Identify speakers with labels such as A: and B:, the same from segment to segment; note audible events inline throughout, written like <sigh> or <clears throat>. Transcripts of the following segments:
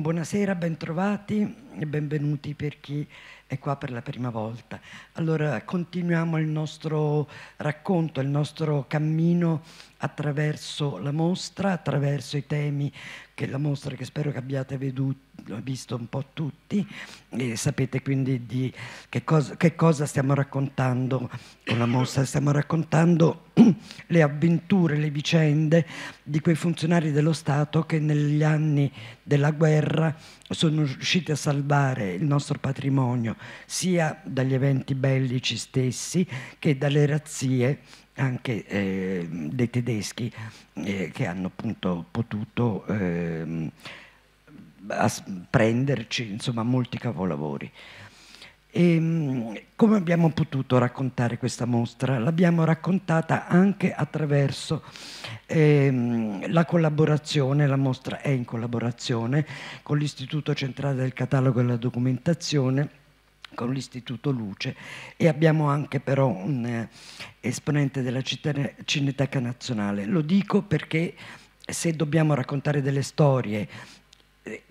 A: Buonasera, bentrovati benvenuti per chi è qua per la prima volta. Allora continuiamo il nostro racconto, il nostro cammino attraverso la mostra, attraverso i temi che la mostra che spero che abbiate veduto, visto un po' tutti e sapete quindi di che cosa, che cosa stiamo raccontando con la mostra, stiamo raccontando <clears throat> le avventure, le vicende di quei funzionari dello Stato che negli anni della guerra sono riusciti a salvare salvare il nostro patrimonio sia dagli eventi bellici stessi che dalle razzie anche eh, dei tedeschi eh, che hanno appunto potuto eh, prenderci insomma molti capolavori. E, ehm, come abbiamo potuto raccontare questa mostra? L'abbiamo raccontata anche attraverso eh, la collaborazione, la mostra è in collaborazione con l'Istituto Centrale del Catalogo e della Documentazione con l'Istituto Luce e abbiamo anche però un eh, esponente della Cineteca Nazionale. Lo dico perché se dobbiamo raccontare delle storie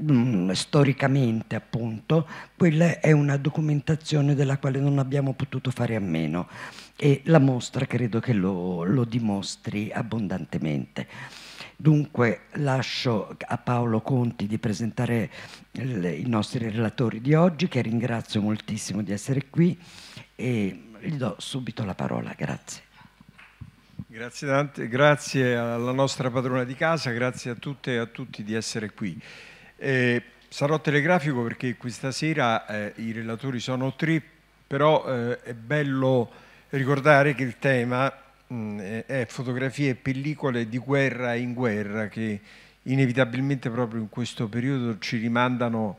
A: Mm, storicamente appunto, quella è una documentazione della quale non abbiamo potuto fare a meno e la mostra credo che lo, lo dimostri abbondantemente. Dunque lascio a Paolo Conti di presentare le, i nostri relatori di oggi, che ringrazio moltissimo di essere qui e gli do subito la parola, grazie.
B: Grazie, grazie alla nostra padrona di casa, grazie a tutte e a tutti di essere qui. Eh, sarò telegrafico perché questa sera eh, i relatori sono tre, però eh, è bello ricordare che il tema mh, mm, è fotografie e pellicole di guerra in guerra che inevitabilmente proprio in questo periodo ci rimandano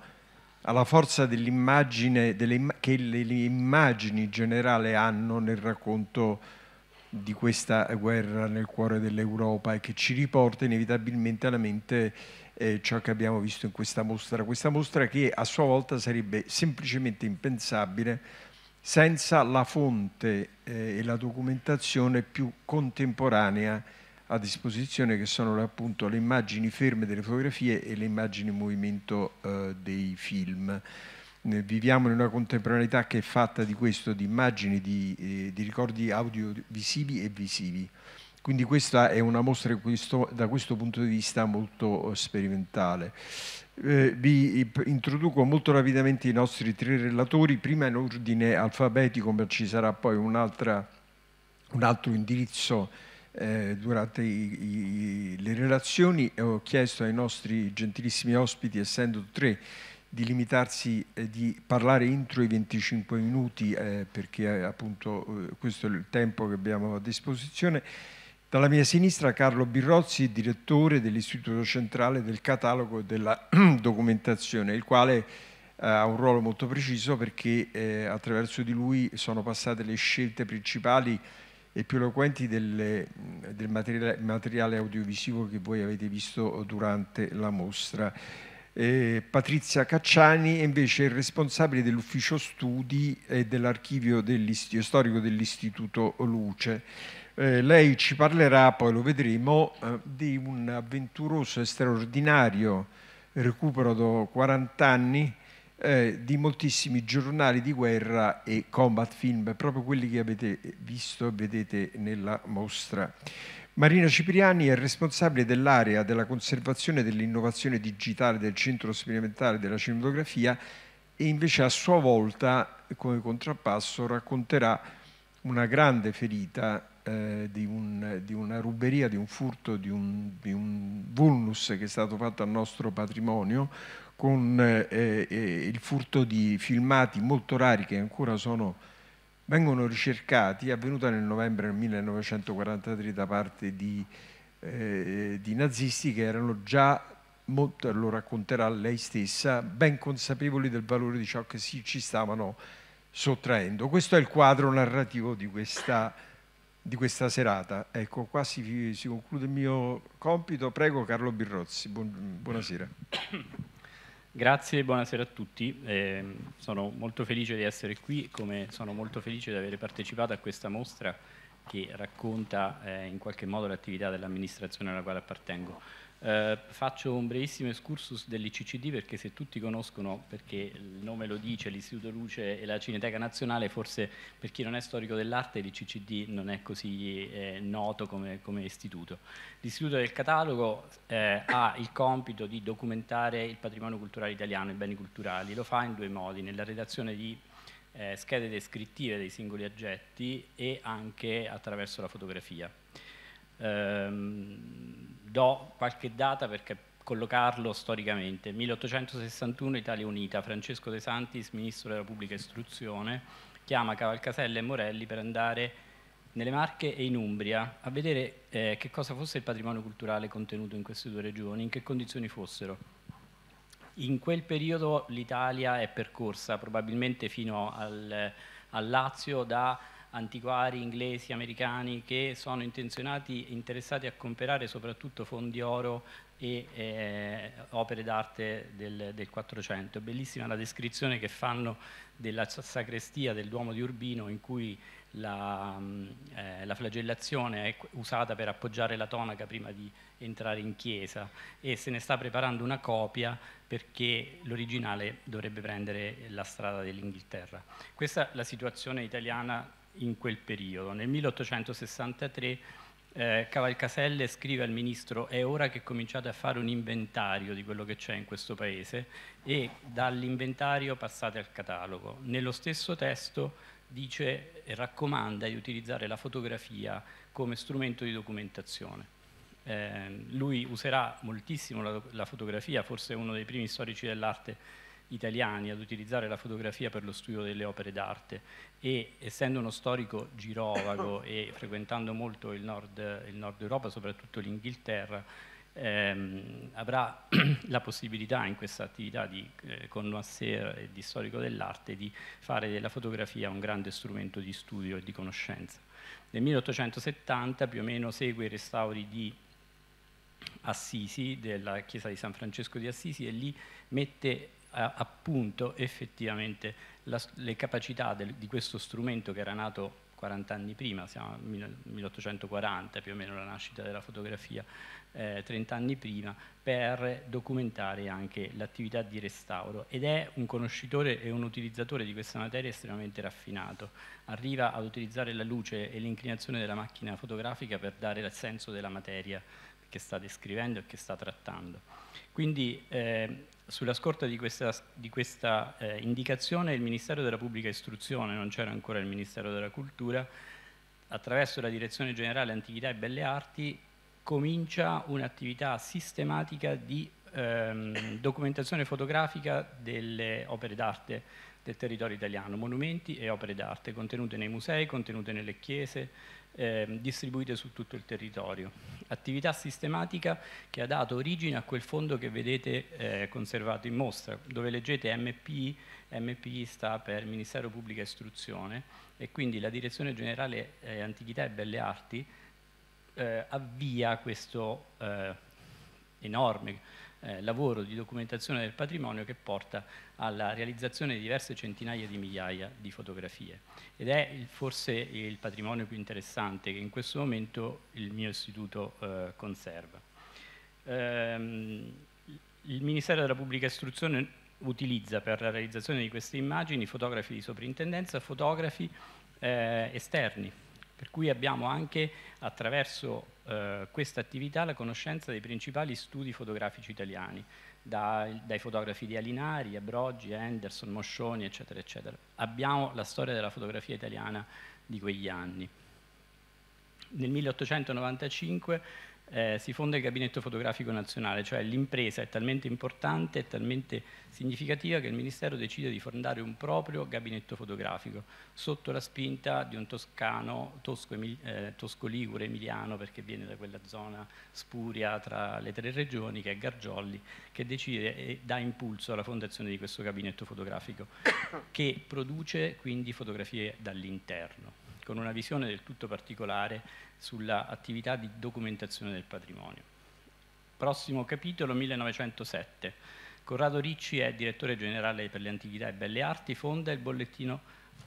B: alla forza dell'immagine delle, che le, le immagini in generale hanno nel racconto di questa guerra nel cuore dell'Europa e che ci riporta inevitabilmente alla mente eh, ciò che abbiamo visto in questa mostra, questa mostra che a sua volta sarebbe semplicemente impensabile senza la fonte eh, e la documentazione più contemporanea a disposizione che sono appunto le immagini ferme delle fotografie e le immagini in movimento eh, dei film. viviamo in una contemporaneità che è fatta di questo, di immagini, di, eh, di ricordi audiovisivi e visivi. Quindi questa è una mostra questo, da questo punto di vista molto eh, sperimentale. Eh, vi introduco molto rapidamente i nostri tre relatori, prima in ordine alfabetico, ma ci sarà poi un altro indirizzo eh, durante i, i, le relazioni. Ho chiesto ai nostri gentilissimi ospiti, essendo tre, di limitarsi eh, di parlare entro i 25 minuti, eh, perché eh, appunto questo è il tempo che abbiamo a disposizione dalla mia sinistra Carlo Birrozzi, direttore dell'Istituto Centrale del Catalogo e della <clears throat> Documentazione, il quale eh, ha un ruolo molto preciso perché eh, attraverso di lui sono passate le scelte principali e più eloquenti delle, del materiale, materiale, audiovisivo che voi avete visto durante la mostra. Eh, Patrizia Cacciani è invece il responsabile dell'ufficio studi e dell'archivio dell storico dell'Istituto Luce. Eh, lei ci parlerà, poi lo vedremo, eh, di un avventuroso e straordinario recupero dopo 40 anni eh, di moltissimi giornali di guerra e combat film, proprio quelli che avete visto e vedete nella mostra. Marina Cipriani è responsabile dell'area della conservazione e dell'innovazione digitale del Centro Sperimentale della Cinematografia e invece a sua volta, come contrappasso, racconterà una grande ferita eh, di, un, di, una ruberia, di un furto, di un, di un, vulnus che è stato fatto al nostro patrimonio con eh, il furto di filmati molto rari che ancora sono, vengono ricercati, avvenuta nel novembre 1943 da parte di, eh, di nazisti che erano già molto, lo racconterà lei stessa, ben consapevoli del valore di ciò che si, ci stavano sottraendo. Questo è il quadro narrativo di questa di questa serata. Ecco, qua si, si conclude il mio compito. Prego Carlo Birrozzi, Buon, buonasera.
C: Grazie, buonasera a tutti. Eh, sono molto felice di essere qui, come sono molto felice di aver partecipato a questa mostra che racconta eh, in qualche modo l'attività dell'amministrazione alla quale appartengo. Eh, faccio un brevissimo excursus dell'ICCD perché se tutti conoscono, perché il nome lo dice, l'Istituto Luce e la Cineteca Nazionale, forse per chi non è storico dell'arte l'ICCD non è così eh, noto come, come, istituto. L'Istituto del Catalogo eh, ha il compito di documentare il patrimonio culturale italiano, i beni culturali, lo fa in due modi, nella redazione di eh, schede descrittive dei singoli oggetti e anche attraverso la fotografia ehm, do qualche data per collocarlo storicamente. 1861 Italia Unita, Francesco De Santis, ministro della pubblica istruzione, chiama Cavalcasella e Morelli per andare nelle Marche e in Umbria a vedere eh, che cosa fosse il patrimonio culturale contenuto in queste due regioni, in che condizioni fossero. In quel periodo l'Italia è percorsa probabilmente fino al, al Lazio da antiquari inglesi, americani che sono intenzionati, interessati a comprare soprattutto fondi oro e eh, opere d'arte del, Quattrocento. bellissima la descrizione che fanno della sacrestia del Duomo di Urbino in cui la, eh, la, flagellazione è usata per appoggiare la tonaca prima di entrare in chiesa e se ne sta preparando una copia perché l'originale dovrebbe prendere la strada dell'Inghilterra. Questa è la situazione italiana in quel periodo. Nel 1863 eh, Cavalcaselle scrive al ministro è ora che cominciate a fare un inventario di quello che c'è in questo paese e dall'inventario passate al catalogo. Nello stesso testo dice e raccomanda di utilizzare la fotografia come strumento di documentazione. Eh, lui userà moltissimo la, la fotografia, forse uno dei primi storici dell'arte italiani ad utilizzare la fotografia per lo studio delle opere d'arte e essendo uno storico girovago <coughs> e frequentando molto il nord, il nord Europa, soprattutto l'Inghilterra, ehm, avrà <clears throat> la possibilità in questa attività di eh, connoisseur e di storico dell'arte di fare della fotografia un grande strumento di studio e di conoscenza. Nel 1870 più o meno segue i restauri di Assisi, della chiesa di San Francesco di Assisi e lì mette appunto effettivamente la, le capacità del, di questo strumento che era nato 40 anni prima, siamo nel 1840 più o meno la nascita della fotografia, eh, 30 anni prima, per documentare anche l'attività di restauro ed è un conoscitore e un utilizzatore di questa materia estremamente raffinato, arriva ad utilizzare la luce e l'inclinazione della macchina fotografica per dare il senso della materia che sta descrivendo e che sta trattando. Quindi eh, sulla scorta di questa, di questa eh, indicazione il Ministero della Pubblica Istruzione, non c'era ancora il Ministero della Cultura, attraverso la Direzione Generale Antichità e Belle Arti comincia un'attività sistematica di ehm, documentazione fotografica delle opere d'arte del territorio italiano, monumenti e opere d'arte contenute nei musei, contenute nelle chiese, eh, distribuite su tutto il territorio. Attività sistematica che ha dato origine a quel fondo che vedete eh, conservato in mostra, dove leggete MPI, MPI sta per Ministero Pubblica Istruzione e quindi la Direzione Generale eh, Antichità e Belle Arti eh, avvia questo eh, enorme eh, lavoro di documentazione del patrimonio che porta alla realizzazione di diverse centinaia di migliaia di fotografie. Ed è il, forse il patrimonio più interessante che in questo momento il mio istituto eh, conserva. Ehm, il Ministero della Pubblica Istruzione utilizza per la realizzazione di queste immagini fotografi di soprintendenza, fotografi eh, esterni, per cui abbiamo anche attraverso eh, questa attività la conoscenza dei principali studi fotografici italiani, da, dai fotografi di Alinari, Abrogi, Anderson, Moscioni, eccetera, eccetera. Abbiamo la storia della fotografia italiana di quegli anni. Nel 1895 eh, si fonda il Gabinetto Fotografico Nazionale, cioè l'impresa è talmente importante, e talmente significativa che il Ministero decide di fondare un proprio gabinetto fotografico sotto la spinta di un toscano, tosco, eh, tosco-ligure, emiliano, perché viene da quella zona spuria tra le tre regioni, che è Gargiolli, che decide e dà impulso alla fondazione di questo gabinetto fotografico, che produce quindi fotografie dall'interno con una visione del tutto particolare sull'attività di documentazione del patrimonio. Prossimo capitolo 1907. Corrado Ricci è direttore generale per le antichità e belle arti, fonda il bollettino,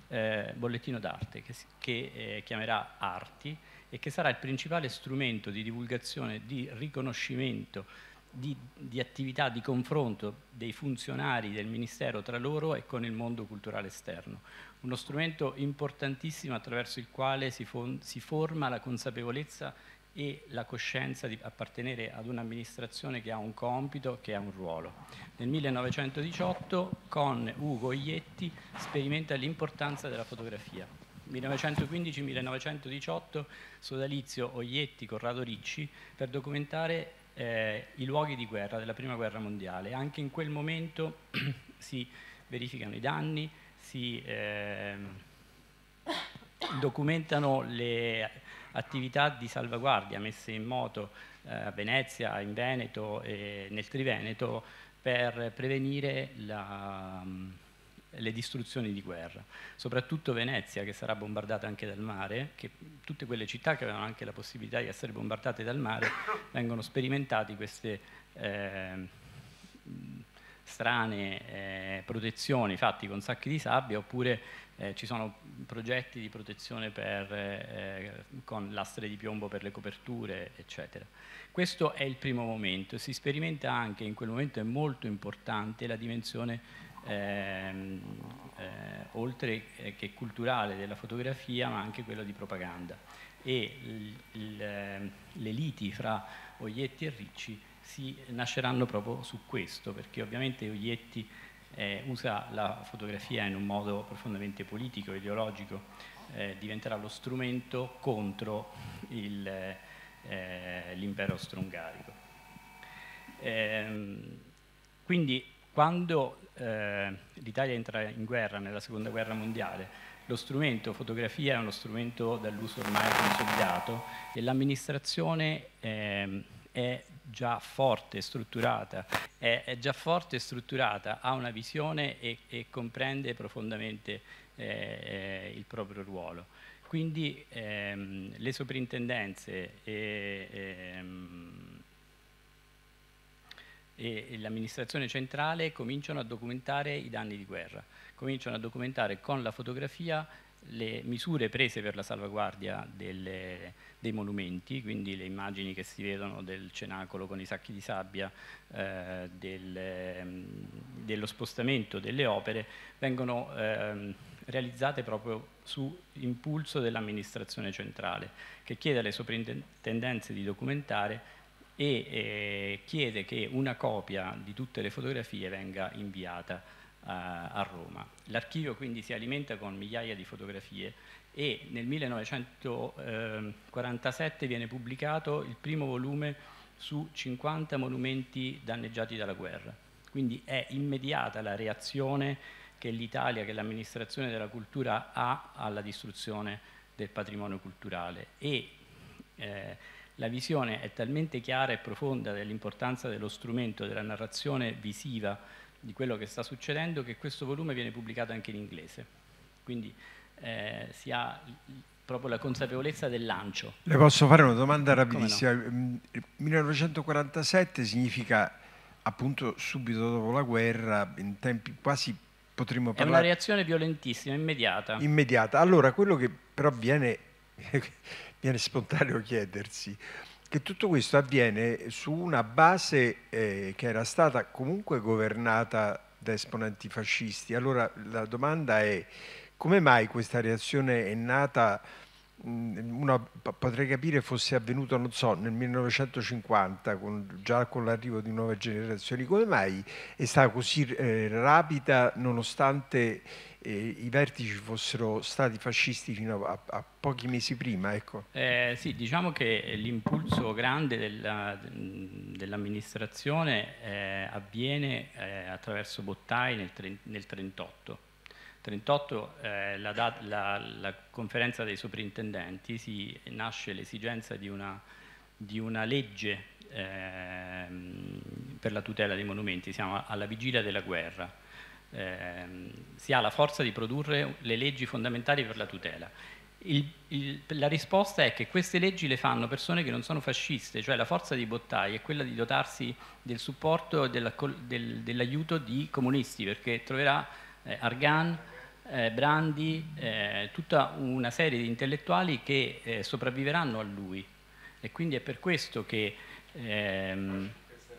C: eh, bollettino d'arte che, che eh, chiamerà Arti e che sarà il principale strumento di divulgazione, di riconoscimento di, di attività di confronto dei funzionari del Ministero tra loro e con il mondo culturale esterno. Uno strumento importantissimo attraverso il quale si, si forma la consapevolezza e la coscienza di appartenere ad un'amministrazione che ha un compito, che ha un ruolo. Nel 1918 con Ugo Ietti sperimenta l'importanza della fotografia. 1915-1918 Sodalizio, Oietti Corrado Ricci per documentare eh, i luoghi di guerra della Prima Guerra Mondiale. Anche in quel momento <clears throat> si verificano i danni, si eh, documentano le attività di salvaguardia messe in moto eh, a Venezia, in Veneto e nel Triveneto per prevenire la le distruzioni di guerra, soprattutto Venezia che sarà bombardata anche dal mare, che tutte quelle città che avevano anche la possibilità di essere bombardate dal mare <laughs> vengono sperimentate queste eh, strane eh, protezioni fatte con sacchi di sabbia oppure eh, ci sono progetti di protezione per, eh, con lastre di piombo per le coperture, eccetera. Questo è il primo momento, si sperimenta anche in quel momento è molto importante la dimensione ehm, eh, oltre eh, che culturale della fotografia, ma anche quello di propaganda. E il, il, ehm, le liti fra Oglietti e Ricci si nasceranno proprio su questo, perché ovviamente Oglietti eh, usa la fotografia in un modo profondamente politico, ideologico, eh, diventerà lo strumento contro eh, l'impero eh, austro-ungarico. Ehm, quindi quando eh, l'Italia entra in guerra nella seconda guerra mondiale, lo strumento fotografia è uno strumento dall'uso ormai consolidato e l'amministrazione eh, è già forte, strutturata, è, è, già forte e strutturata, ha una visione e, e comprende profondamente eh, eh il proprio ruolo. Quindi ehm, le soprintendenze e, ehm, e l'amministrazione centrale cominciano a documentare i danni di guerra, cominciano a documentare con la fotografia le misure prese per la salvaguardia delle, dei monumenti, quindi le immagini che si vedono del cenacolo con i sacchi di sabbia, eh, del, ehm, dello spostamento delle opere, vengono eh, realizzate proprio su impulso dell'amministrazione centrale, che chiede alle soprintendenze di documentare e eh, chiede che una copia di tutte le fotografie venga inviata eh, a Roma. L'archivio quindi si alimenta con migliaia di fotografie e nel 1947 viene pubblicato il primo volume su 50 monumenti danneggiati dalla guerra. Quindi è immediata la reazione che l'Italia, che l'amministrazione della cultura ha alla distruzione del patrimonio culturale e eh, la visione è talmente chiara e profonda dell'importanza dello strumento, della narrazione visiva di quello che sta succedendo, che questo volume viene pubblicato anche in inglese. Quindi eh, si ha proprio la consapevolezza del lancio. Le posso fare una
B: domanda rapidissima? Mm, no? 1947 significa appunto subito dopo la guerra, in tempi quasi potremmo parlare... È una
C: reazione violentissima, immediata.
B: Immediata. Allora, quello che però viene viene <laughs> spontaneo chiedersi che tutto questo avviene su una base eh, che era stata comunque governata da esponenti fascisti. Allora la domanda è come mai questa reazione è nata, mh, una, potrei capire fosse avvenuta, non so, nel 1950, con, già con l'arrivo di nuove generazioni, come mai è stata così eh, rapida nonostante eh, i vertici fossero stati fascisti fino a, a pochi mesi prima. Ecco.
C: Eh, sì, diciamo che l'impulso grande della, dell'amministrazione eh, avviene eh, attraverso Bottai nel, 1938. nel 38. 38 eh, la, dat, la, la, conferenza dei soprintendenti si, nasce l'esigenza di una, di una legge ehm, per la tutela dei monumenti, siamo alla vigilia della guerra ehm, si ha la forza di produrre le leggi fondamentali per la tutela. Il, il, la risposta è che queste leggi le fanno persone che non sono fasciste, cioè la forza di Bottai è quella di dotarsi del supporto e della, del, dell'aiuto di comunisti, perché troverà eh, Argan, eh, Brandi, eh, tutta una serie di intellettuali che eh, sopravviveranno a lui. E quindi è per questo che, ehm,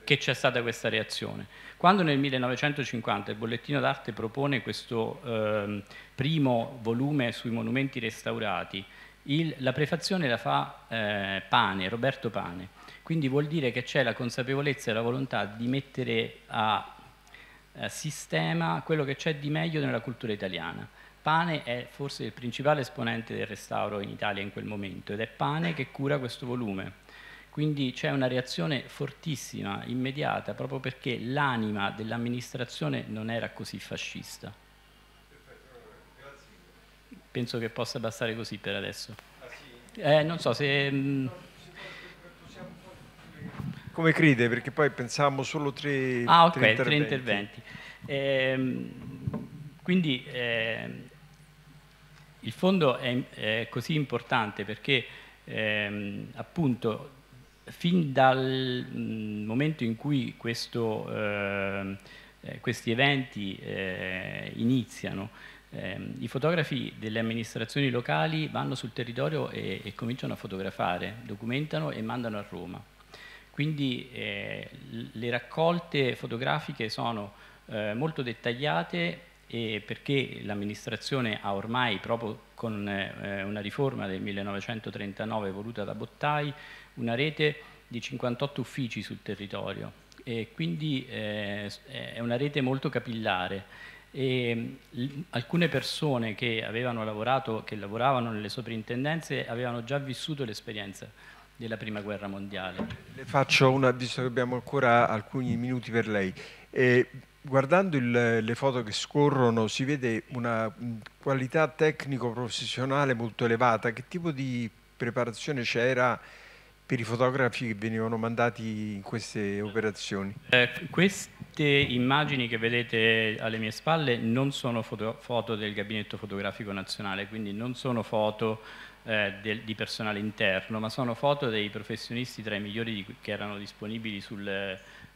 C: che c'è stata questa reazione. Quando nel 1950 il bollettino d'arte propone questo eh, primo volume sui monumenti restaurati, il, la prefazione la fa eh, Pane, Roberto Pane, quindi vuol dire che c'è la consapevolezza e la volontà di mettere a, a sistema quello che c'è di meglio nella cultura italiana. Pane è forse il principale esponente del restauro in Italia in quel momento ed è Pane che cura questo volume. Quindi c'è una reazione fortissima, immediata, proprio perché l'anima dell'amministrazione non era così fascista. Penso che possa bastare così per adesso. Eh, non so se... Mm, Come crede? Perché poi pensavamo solo tre, ah, okay, tre interventi. Tre interventi. Eh, quindi eh, il fondo è, è, così importante perché ehm, appunto fin dal mm, momento in cui questo, ehm, eh, questi eventi eh, iniziano, eh, i fotografi delle amministrazioni locali vanno sul territorio e, e, cominciano a fotografare, documentano e mandano a Roma. Quindi eh, le raccolte fotografiche sono eh, molto dettagliate perché l'amministrazione ha ormai, proprio con eh, una riforma del 1939 voluta da Bottai, una rete di 58 uffici sul territorio e quindi eh, è una rete molto capillare e alcune persone che avevano lavorato, che lavoravano nelle soprintendenze avevano già vissuto l'esperienza della prima guerra mondiale.
B: Le faccio una, visto che abbiamo ancora alcuni minuti per lei. Eh, guardando il, le foto che scorrono si vede una qualità tecnico-professionale molto elevata. Che tipo di preparazione c'era? per i fotografi che venivano mandati in queste operazioni?
C: Eh, queste immagini che vedete alle mie spalle non sono foto, foto del Gabinetto Fotografico Nazionale, quindi non sono foto eh, del, di personale interno, ma sono foto dei professionisti tra i migliori di, che erano disponibili sul,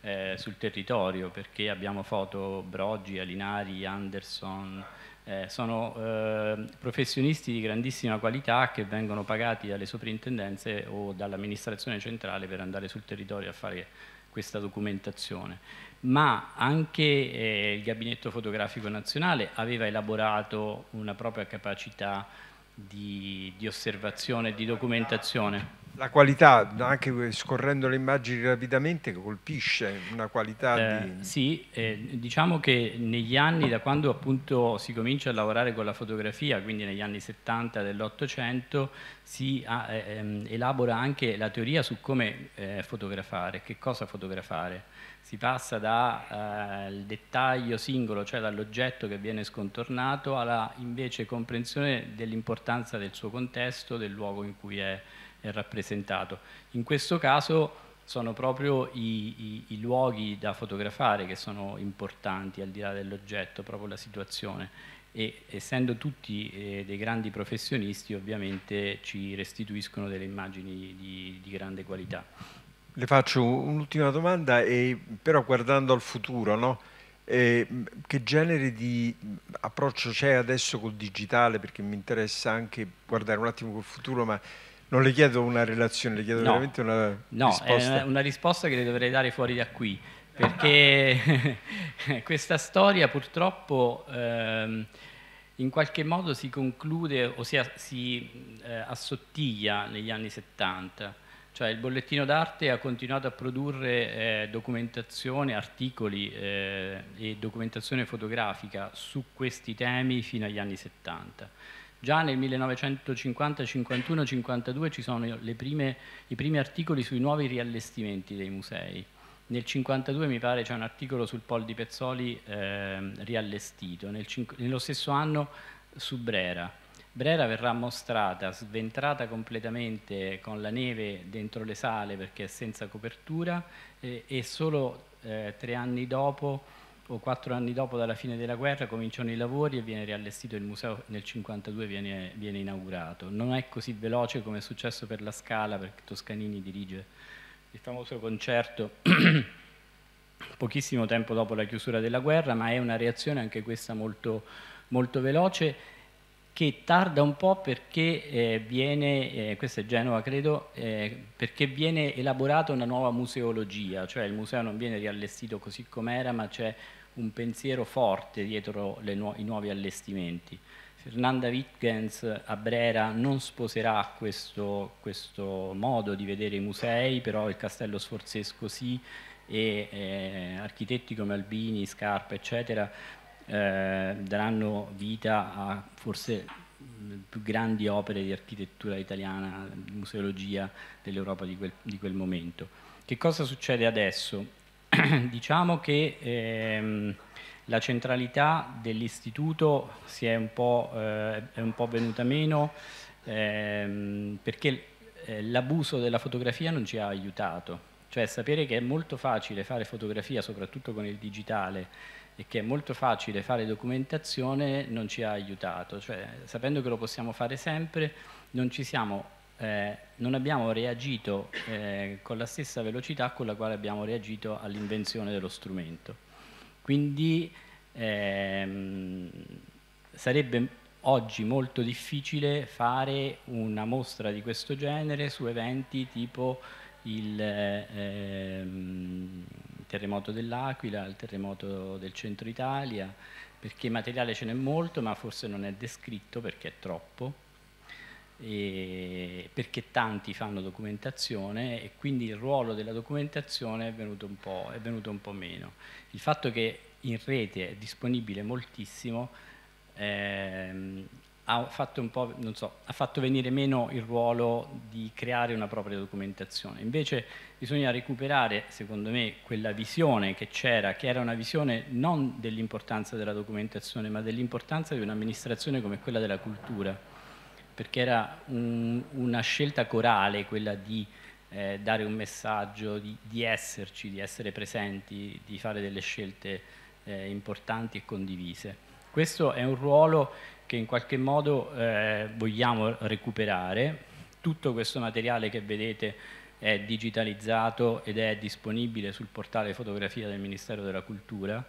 C: eh, sul, territorio, perché abbiamo foto Broggi, Alinari, Anderson, eh, sono eh, professionisti di grandissima qualità che vengono pagati dalle soprintendenze o dall'amministrazione centrale per andare sul territorio a fare questa documentazione. Ma anche eh, il Gabinetto Fotografico Nazionale aveva elaborato una propria capacità di, di osservazione e di documentazione la
B: qualità, anche scorrendo le immagini rapidamente, colpisce una
C: qualità eh, di... Sì, eh, diciamo che negli anni, da quando appunto si comincia a lavorare con la fotografia, quindi negli anni 70 dell'Ottocento, si ha, ah, eh, ehm, elabora anche la teoria su come eh, fotografare, che cosa fotografare. Si passa dal eh, dettaglio singolo, cioè dall'oggetto che viene scontornato, alla invece comprensione dell'importanza del suo contesto, del luogo in cui è è rappresentato. In questo caso sono proprio i, i, i, luoghi da fotografare che sono importanti al di là dell'oggetto, proprio la situazione. E essendo tutti eh, dei grandi professionisti, ovviamente ci restituiscono delle immagini di, di grande qualità. Le faccio un'ultima domanda, e, però guardando al futuro,
B: no? eh, che genere di approccio c'è adesso col digitale? Perché mi interessa anche guardare un attimo col futuro, ma non le chiedo una relazione, le chiedo no, veramente una no, risposta. No, è
C: una risposta che le dovrei dare fuori da qui, perché <laughs> questa storia purtroppo ehm, in qualche modo si conclude, ossia si eh, assottiglia negli anni 70. Cioè il bollettino d'arte ha continuato a produrre eh, documentazione, articoli eh, e documentazione fotografica su questi temi fino agli anni 70 Già nel 1950, 51, 52 ci sono prime, i primi articoli sui nuovi riallestimenti dei musei. Nel 52 mi pare c'è un articolo sul Pol di Pezzoli eh, riallestito, nel nello stesso anno su Brera. Brera verrà mostrata, sventrata completamente con la neve dentro le sale perché è senza copertura eh, e solo eh, tre anni dopo o quattro anni dopo dalla fine della guerra cominciano i lavori e viene riallestito il museo, nel 1952 viene, viene, inaugurato. Non è così veloce come è successo per la Scala, perché Toscanini dirige il famoso concerto <clears throat> pochissimo tempo dopo la chiusura della guerra, ma è una reazione anche questa molto, molto veloce che tarda un po' perché eh, viene, eh, questa è Genova credo, eh, perché viene elaborata una nuova museologia, cioè il museo non viene riallestito così com'era ma c'è un pensiero forte dietro nu i nuovi allestimenti. Fernanda Wittgens a Brera non sposerà questo, questo, modo di vedere i musei, però il Castello Sforzesco sì, e eh, architetti come Albini, Scarpa, eccetera, eh, daranno vita a forse le più grandi opere di architettura italiana, di museologia dell'Europa di, di quel, momento. Che cosa succede adesso? <clears throat> diciamo che ehm, la centralità dell'istituto si è un po', eh, è un po venuta meno ehm, perché eh, l'abuso della fotografia non ci ha aiutato, cioè sapere che è molto facile fare fotografia, soprattutto con il digitale, e che è molto facile fare documentazione non ci ha aiutato, cioè sapendo che lo possiamo fare sempre non, siamo, eh, non abbiamo reagito eh, con la stessa velocità con la quale abbiamo reagito all'invenzione dello strumento. Quindi ehm, sarebbe oggi molto difficile fare una mostra di questo genere su eventi tipo il... Ehm, terremoto dell'Aquila, il terremoto del centro Italia, perché materiale ce n'è molto ma forse non è descritto perché è troppo perché tanti fanno documentazione e quindi il ruolo della documentazione è venuto, è venuto un po', meno. Il fatto che in rete è disponibile moltissimo ehm, ha fatto, so, ha fatto, venire meno il ruolo di creare una propria documentazione. Invece bisogna recuperare, secondo me, quella visione che c'era, che era una visione non dell'importanza della documentazione, ma dell'importanza di un'amministrazione come quella della cultura, perché era un, una scelta corale quella di eh, dare un messaggio, di, di, esserci, di essere presenti, di fare delle scelte eh, importanti e condivise. Questo è un ruolo che in qualche modo eh, vogliamo recuperare. Tutto questo materiale che vedete è digitalizzato ed è disponibile sul portale fotografia del Ministero della Cultura.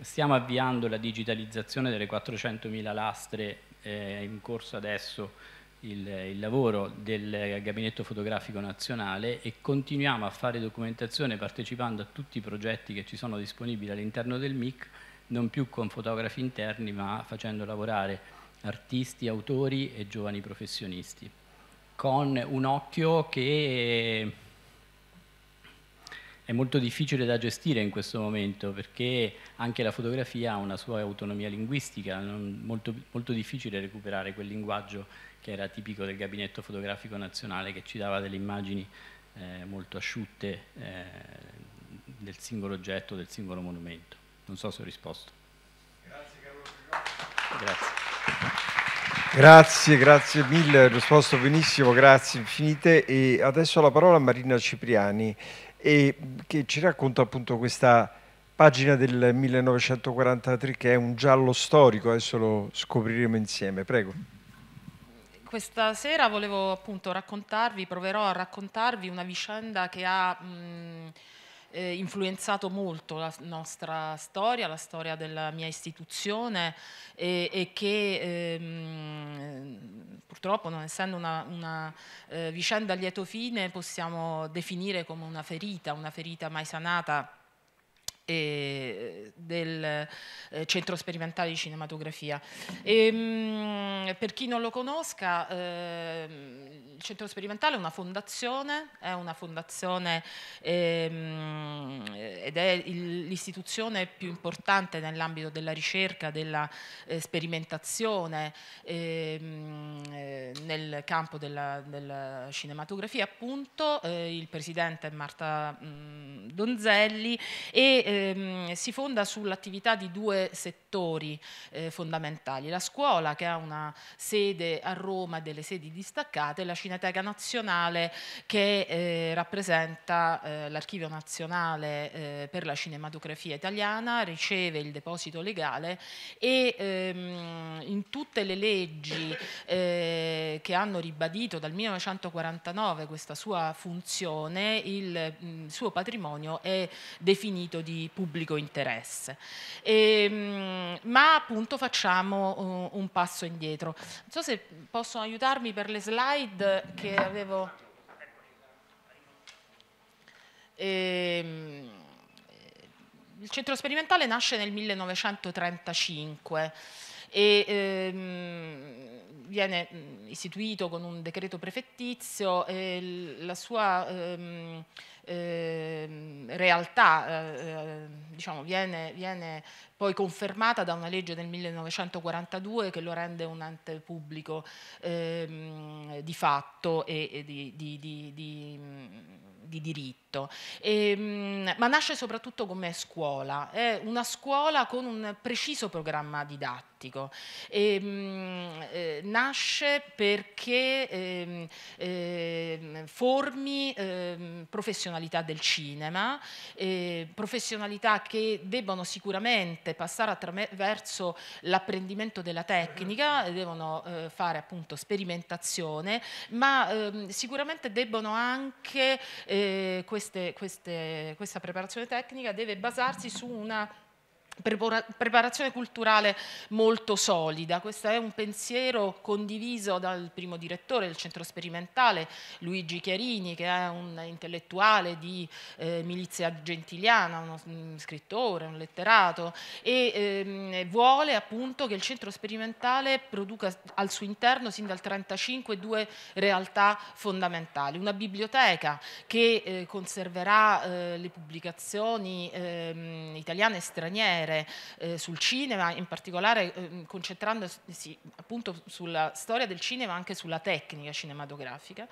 C: Stiamo avviando la digitalizzazione delle 400.000 lastre, eh, in corso adesso il, il lavoro del Gabinetto Fotografico Nazionale e continuiamo a fare documentazione partecipando a tutti i progetti che ci sono disponibili all'interno del MIC non più con fotografi interni ma facendo lavorare artisti, autori e giovani professionisti, con un occhio che è molto difficile da gestire in questo momento perché anche la fotografia ha una sua autonomia linguistica, molto, molto difficile recuperare quel linguaggio che era tipico del gabinetto fotografico nazionale che ci dava delle immagini eh, molto asciutte eh, del singolo oggetto, del singolo monumento. Non so se ho risposto. Grazie Carlo. Grazie.
B: Grazie, grazie mille, risposto benissimo, grazie infinite. E adesso la parola a Marina Cipriani e, che ci racconta appunto questa pagina del 1943 che è un giallo storico, adesso lo scopriremo insieme. Prego.
D: Questa sera volevo appunto raccontarvi, proverò a raccontarvi una vicenda che ha... Mh, eh, influenzato molto la nostra storia, la storia della mia istituzione e, e che ehm, purtroppo non essendo una, una eh, vicenda a lieto fine possiamo definire come una ferita, una ferita mai sanata del eh, Centro Sperimentale di Cinematografia. E, ehm, per chi non lo conosca, eh, il Centro Sperimentale è una fondazione, è una fondazione eh, ed è l'istituzione più importante nell'ambito della ricerca, della eh, sperimentazione mh, ehm, eh, nel campo della, della cinematografia, appunto il presidente è Marta mm, Donzelli e ehm, si fonda sull'attività di due settori eh, fondamentali. La scuola che ha una sede a Roma e delle sedi distaccate, la Cineteca Nazionale che eh, rappresenta eh, l'Archivio Nazionale eh, per la Cinematografia Italiana, riceve il deposito legale e ehm, in tutte le leggi eh, che hanno ribadito dal 1949 questa sua funzione, il mh, mm, suo patrimonio è definito di pubblico interesse. E, ehm, ma appunto facciamo uh, un passo indietro. Non so se possono aiutarmi per le slide che avevo... E, ehm, il centro sperimentale nasce nel 1935 e ehm, viene mm, istituito con un decreto prefettizio e la sua ehm, ehm, realtà eh, diciamo, viene, viene, poi confermata da una legge del 1942 che lo rende un ente pubblico ehm, di fatto e, e di, di, di, di mm, di diritto, e, ehm, ma nasce soprattutto come scuola, è una scuola con un preciso programma didattico didattico. E, ehm, mh, eh, nasce perché ehm, ehm, formi ehm, professionalità del cinema, eh, professionalità che debbono sicuramente passare attraverso l'apprendimento della tecnica, devono eh, fare appunto sperimentazione, ma ehm, sicuramente debbono anche eh, queste, queste, questa preparazione tecnica deve basarsi su una preparazione culturale molto solida. Questo è un pensiero condiviso dal primo direttore del centro sperimentale, Luigi Chiarini, che è un intellettuale di eh, milizia gentiliana, uno, un scrittore, un letterato, e ehm, vuole appunto che il centro sperimentale produca al suo interno, sin dal 1935, due realtà fondamentali. Una biblioteca che eh, conserverà eh, le pubblicazioni ehm, italiane e straniere, genere, eh, sul cinema, in particolare eh, concentrandosi appunto sulla storia del cinema, anche sulla tecnica cinematografica,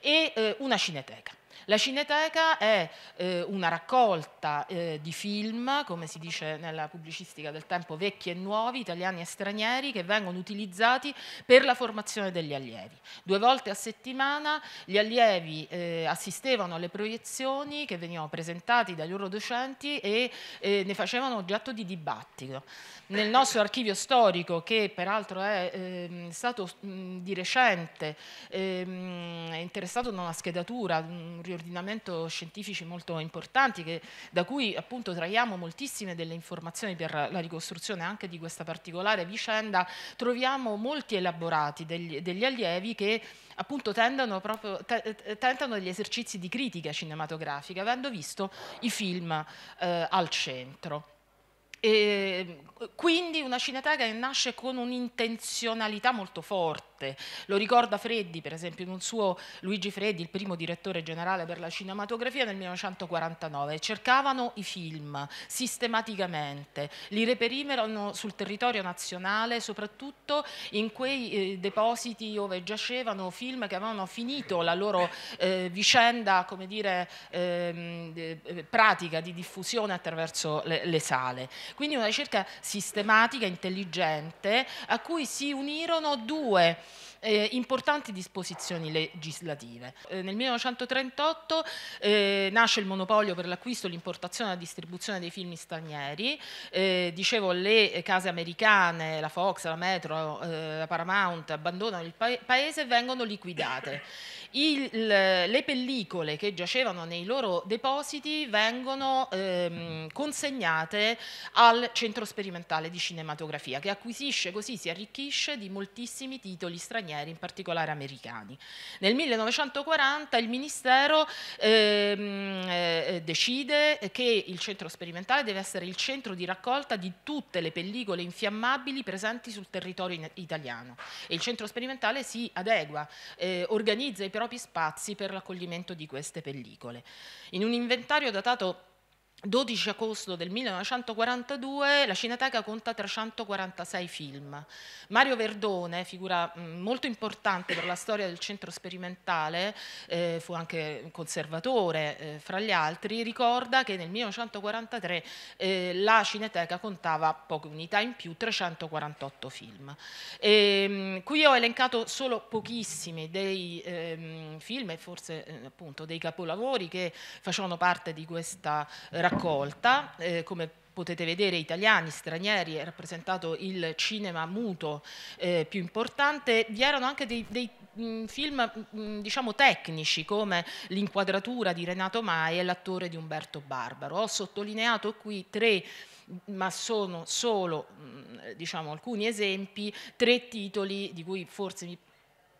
D: e eh, una cineteca. La Cineteca è eh, una raccolta eh, di film, come si dice nella pubblicistica del tempo, vecchi e nuovi, italiani e stranieri, che vengono utilizzati per la formazione degli allievi. Due volte a settimana gli allievi eh, assistevano alle proiezioni che venivano presentate dai loro docenti e eh, ne facevano oggetto di dibattito. Nel nostro archivio storico, che peraltro è ehm, stato mh, di recente ehm, interessato da una schedatura, un riordinamento scientifici molto importanti che, da cui appunto traiamo moltissime delle informazioni per la ricostruzione anche di questa particolare vicenda, troviamo molti elaborati degli, degli allievi che appunto tendono, proprio, tentano degli esercizi di critica cinematografica avendo visto i film eh, al centro. E quindi una cineteca che nasce con un'intenzionalità molto forte. Lo ricorda Freddi, per esempio, in un suo Luigi Freddi, il primo direttore generale per la cinematografia nel 1949. Cercavano i film sistematicamente, li reperirono sul territorio nazionale, soprattutto in quei eh, depositi dove giacevano film che avevano finito la loro eh, vicenda, come dire, ehm, eh, pratica di diffusione attraverso le, le sale. Quindi una ricerca sistematica, intelligente, a cui si unirono due eh, importanti disposizioni legislative. Eh, nel 1938 eh, nasce il monopolio per l'acquisto, l'importazione e la distribuzione dei film stranieri. Eh, dicevo, le case americane, la Fox, la Metro, eh, la Paramount abbandonano il pa paese e vengono liquidate. Il, le pellicole che giacevano nei loro depositi vengono ehm, consegnate al Centro Sperimentale di Cinematografia, che acquisisce così, si arricchisce di moltissimi titoli stranieri, in particolare americani. Nel 1940 il Ministero ehm, eh, decide che il Centro Sperimentale deve essere il centro di raccolta di tutte le pellicole infiammabili presenti sul territorio italiano e il Centro Sperimentale si adegua, eh, organizza i programmi propri spazi per l'accoglimento di queste pellicole. In un inventario datato 12 agosto del 1942 la Cineteca conta 346 film. Mario Verdone, figura mm, molto importante per la storia del centro sperimentale, eh, fu anche conservatore eh, fra gli altri, ricorda che nel 1943 eh, la Cineteca contava poche unità in più, 348 film. E, ehm, qui ho elencato solo pochissimi dei ehm, film e forse eh, appunto dei capolavori che facevano parte di questa raccolta eh, raccolta, eh, come potete vedere italiani, stranieri, è rappresentato il cinema muto eh, più importante, vi erano anche dei, dei mh, mm, film mh, mm, mm, diciamo tecnici come l'inquadratura di Renato Mai e l'attore di Umberto Barbaro. Ho sottolineato qui tre ma sono solo diciamo, alcuni esempi, tre titoli di cui forse mi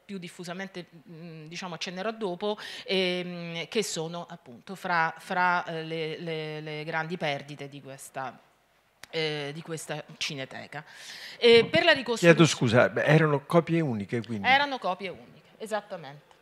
D: più diffusamente mm, diciamo, accennerò dopo, ehm, che sono appunto fra, fra eh, le, le, le, grandi perdite di questa, eh, di questa cineteca. Eh, per la ricostruzione... Chiedo scusa,
B: erano copie uniche quindi?
D: Erano copie uniche, esattamente.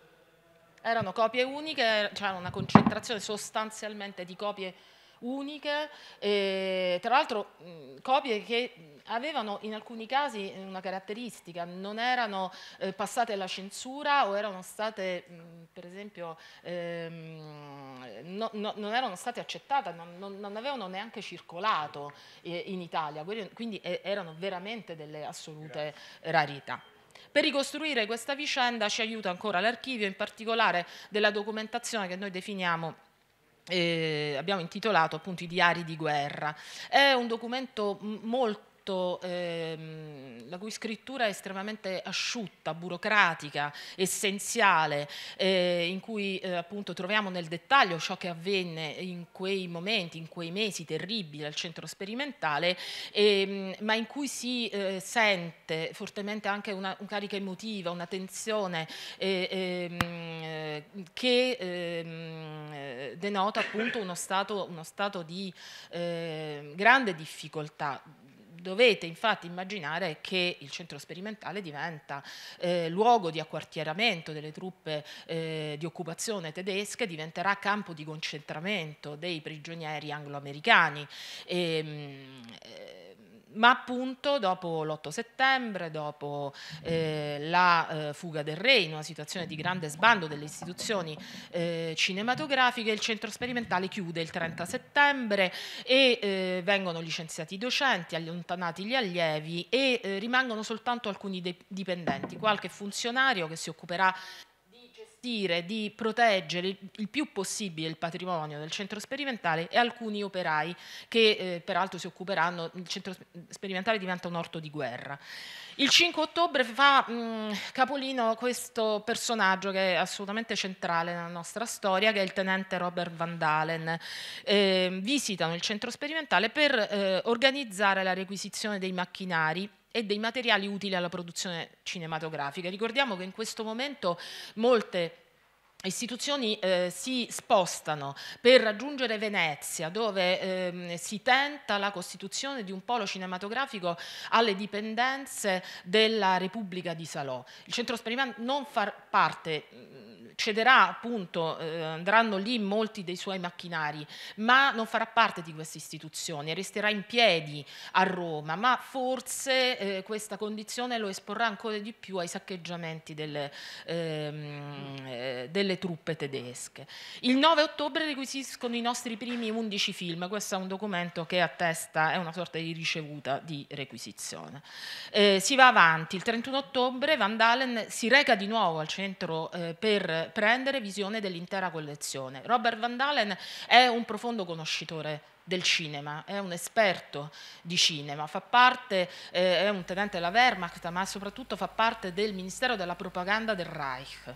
D: Erano copie uniche, c'era cioè una concentrazione sostanzialmente di copie uniche uniche, eh, tra l'altro copie che avevano in alcuni casi una caratteristica, non erano eh, passate alla censura o erano state, mh, per esempio, ehm, no, no, non erano state accettate, non, non, non avevano neanche circolato eh, in Italia, quindi eh, erano veramente delle assolute rarità. Per ricostruire questa vicenda ci aiuta ancora l'archivio, in particolare della documentazione che noi definiamo eh, abbiamo intitolato appunto I diari di guerra. È un documento molto molto, ehm, la cui scrittura è estremamente asciutta, burocratica, essenziale, eh, in cui eh, appunto troviamo nel dettaglio ciò che avvenne in quei momenti, in quei mesi terribili al centro sperimentale, ehm, ma in cui si eh, sente fortemente anche una, un carica emotiva, una tensione eh, ehm, che ehm, denota appunto uno stato, uno stato di ehm, grande difficoltà dovete infatti immaginare che il centro sperimentale diventa eh, luogo di acquartieramento delle truppe eh, di occupazione tedesche, diventerà campo di concentramento dei prigionieri anglo-americani. E, ehm, mh, eh, ma appunto dopo l'8 settembre, dopo eh, la eh, fuga del re, in una situazione di grande sbando delle istituzioni eh, cinematografiche, il centro sperimentale chiude il 30 settembre e eh, vengono licenziati i docenti, allontanati gli allievi e eh, rimangono soltanto alcuni dipendenti, qualche funzionario che si occuperà investire, di proteggere il più possibile il patrimonio del centro sperimentale e alcuni operai che eh, peraltro si occuperanno, il centro sperimentale diventa un orto di guerra. Il 5 ottobre fa mh, mm, capolino questo personaggio che è assolutamente centrale nella nostra storia, che è il tenente Robert Van Dalen. Eh, visitano il centro sperimentale per eh, organizzare la requisizione dei macchinari e dei materiali utili alla produzione cinematografica. Ricordiamo che in questo momento molte istituzioni eh, si spostano per raggiungere Venezia dove ehm, si tenta la costituzione di un polo cinematografico alle dipendenze della Repubblica di Salò. Il centro sperimentale non fa parte, mm, cederà appunto, eh, andranno lì molti dei suoi macchinari, ma non farà parte di questa istituzione, resterà in piedi a Roma, ma forse eh, questa condizione lo esporrà ancora di più ai saccheggiamenti ehm, eh, delle, ehm, delle delle truppe tedesche. Il 9 ottobre requisiscono i nostri primi 11 film, questo è un documento che attesta, è una sorta di ricevuta di requisizione. Eh, si va avanti, il 31 ottobre Van Dalen si reca di nuovo al centro eh, per prendere visione dell'intera collezione. Robert Van Dalen è un profondo conoscitore del cinema, è un esperto di cinema, fa parte, eh, è un tenente della Wehrmacht, ma soprattutto fa parte del Ministero della Propaganda del Reich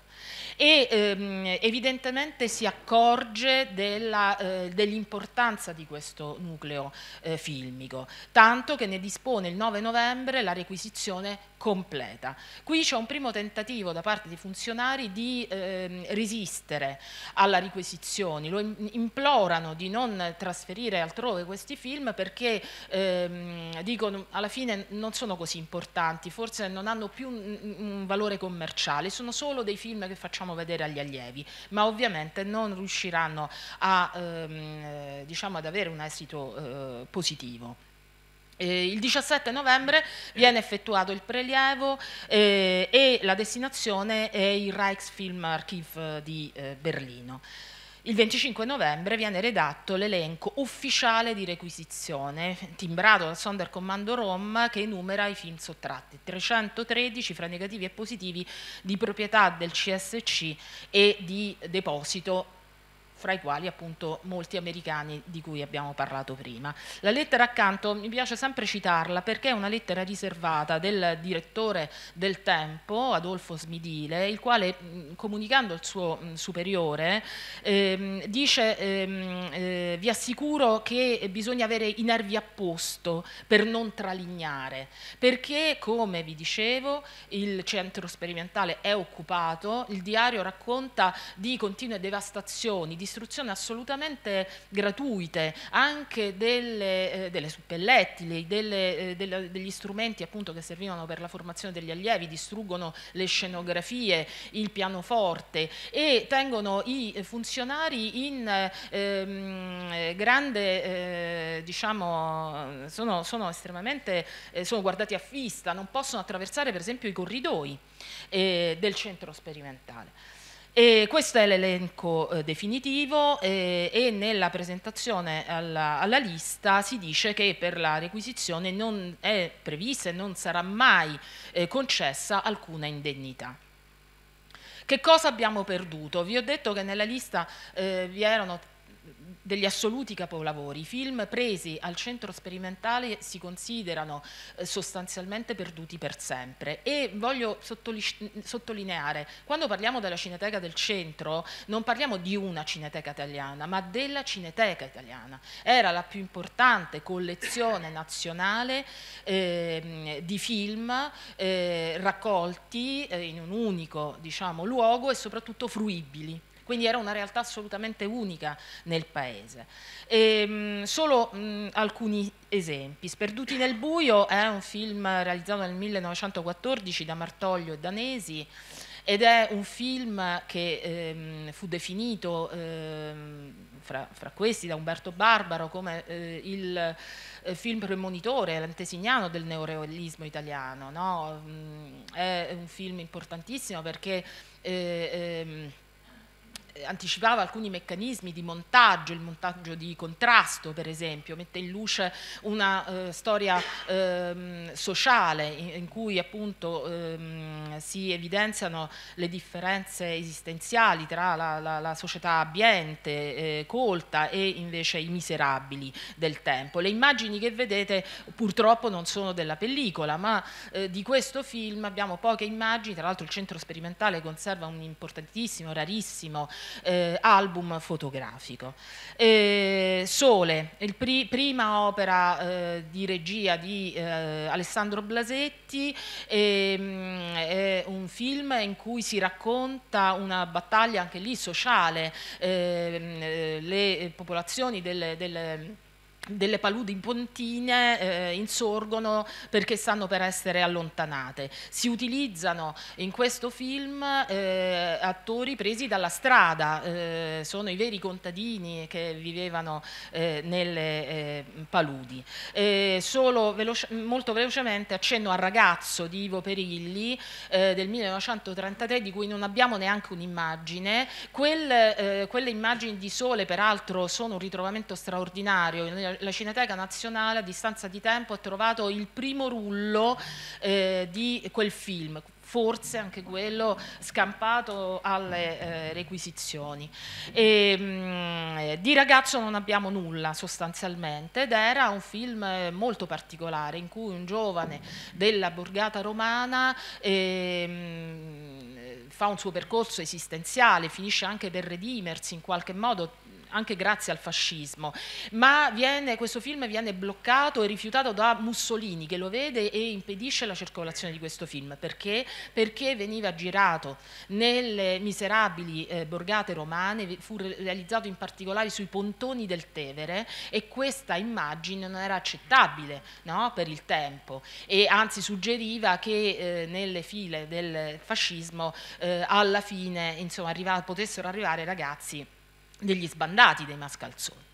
D: e ehm, evidentemente si accorge eh, dell'importanza eh, dell di questo nucleo eh, filmico, tanto che ne dispone il 9 novembre la requisizione completa. Qui c'è un primo tentativo da parte di funzionari di ehm, resistere alla requisizione, lo implorano di non trasferire vedere altrove questi film perché ehm, dicono alla fine non sono così importanti, forse non hanno più un, un valore commerciale, sono solo dei film che facciamo vedere agli allievi, ma ovviamente non riusciranno a, ehm, eh, diciamo, ad avere un esito eh, positivo. Eh, il 17 novembre viene effettuato il prelievo eh, e la destinazione è il Reichsfilmarchiv eh, di eh, Berlino. Il 25 novembre viene redatto l'elenco ufficiale di requisizione, timbrato dal Sonderkommando Rom, che enumera i film sottratti, 313 fra negativi e positivi di proprietà del CSC e di deposito fra i quali appunto molti americani di cui abbiamo parlato prima. La lettera accanto mi piace sempre citarla perché è una lettera riservata del direttore del tempo, Adolfo Smidile, il quale comunicando al suo superiore ehm, dice ehm, eh, vi assicuro che bisogna avere i nervi a posto per non tralignare, perché come vi dicevo il centro sperimentale è occupato, il diario racconta di continue devastazioni, di distruzione assolutamente gratuite anche delle, eh, delle suppellettili, delle, eh, delle, degli strumenti appunto che servivano per la formazione degli allievi, distruggono le scenografie, il pianoforte e tengono i funzionari in ehm, grande, eh, diciamo, sono, sono estremamente, eh, sono guardati a fissa, non possono attraversare per esempio i corridoi eh, del centro sperimentale. E questo è l'elenco eh, definitivo eh, e nella presentazione alla, alla, lista si dice che per la requisizione non è prevista e non sarà mai eh, concessa alcuna indennità. Che cosa abbiamo perduto? Vi ho detto che nella lista eh, vi erano degli assoluti capolavori. I film presi al centro sperimentale si considerano eh, sostanzialmente perduti per sempre e voglio sottolineare, quando parliamo della Cineteca del Centro non parliamo di una Cineteca italiana, ma della Cineteca italiana. Era la più importante collezione nazionale eh, di film eh, raccolti eh, in un unico diciamo, luogo e soprattutto fruibili quindi era una realtà assolutamente unica nel paese. E, ehm, mh, solo mh, alcuni esempi. Sperduti nel buio è un film realizzato nel 1914 da Martoglio e Danesi ed è un film che ehm, fu definito ehm, fra, fra, questi da Umberto Barbaro come eh, il eh, film premonitore, l'antesignano del neorealismo italiano. No? è un film importantissimo perché eh, ehm, anticipava alcuni meccanismi di montaggio, il montaggio di contrasto per esempio, mette in luce una eh, storia ehm, sociale in, in, cui appunto ehm, si evidenziano le differenze esistenziali tra la, la, la società ambiente, eh, colta e invece i miserabili del tempo. Le immagini che vedete purtroppo non sono della pellicola, ma eh, di questo film abbiamo poche immagini, tra l'altro il centro sperimentale conserva un importantissimo, rarissimo eh, album fotografico. Eh, Sole, pri prima opera eh, di regia di eh, Alessandro Blasetti, ehm, è un film in cui si racconta una battaglia anche lì sociale, ehm, le popolazioni del... delle delle paludi pontine eh, insorgono perché stanno per essere allontanate. Si utilizzano in questo film eh, attori presi dalla strada, eh, sono i veri contadini che vivevano eh, nelle eh, paludi. Eh, solo veloce, molto velocemente accenno al ragazzo di Ivo Perilli del 1933 di cui non abbiamo neanche un'immagine, Quel, quelle immagini di sole peraltro sono un ritrovamento straordinario, la Cineteca Nazionale a distanza di tempo ha trovato il primo rullo eh, di quel film forse anche quello scampato alle eh, requisizioni. E, ehm, mh, di ragazzo non abbiamo nulla sostanzialmente ed era un film molto particolare in cui un giovane della borgata romana eh, mh, fa un suo percorso esistenziale, finisce anche per redimersi in qualche modo anche grazie al fascismo, ma viene, questo film viene bloccato e rifiutato da Mussolini che lo vede e impedisce la circolazione di questo film. Perché? Perché veniva girato nelle miserabili eh, borgate romane, fu realizzato in particolare sui pontoni del Tevere e questa immagine non era accettabile no? per il tempo e anzi suggeriva che eh, nelle file del fascismo eh, alla fine insomma, arriva, potessero arrivare ragazzi degli sbandati dei mascalzoni.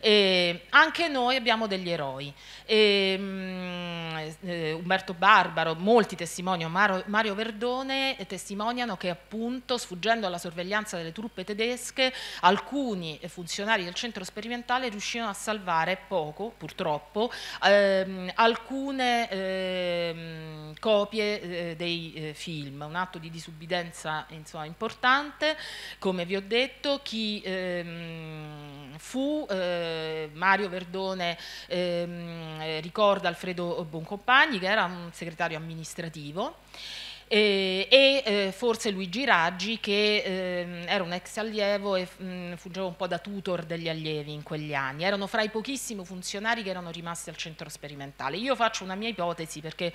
D: E anche noi abbiamo degli eroi. E, ehm, mh, eh, Umberto Barbaro, molti testimoni, Mario, Mario Verdone, eh, testimoniano che appunto sfuggendo alla sorveglianza delle truppe tedesche, alcuni eh, funzionari del centro sperimentale riuscirono a salvare poco, purtroppo, ehm, alcune ehm, copie eh, dei eh, film, un atto di disubbidenza insomma, importante, come vi ho detto, chi ehm, fu... Eh, eh, Mario Verdone ehm, eh, ricorda Alfredo Boncompagni che era un segretario amministrativo e, e eh, forse Luigi Raggi che ehm, era un ex allievo e mh, mm, fungeva un po' da tutor degli allievi in quegli anni, erano fra i pochissimi funzionari che erano rimasti al centro sperimentale. Io faccio una mia ipotesi perché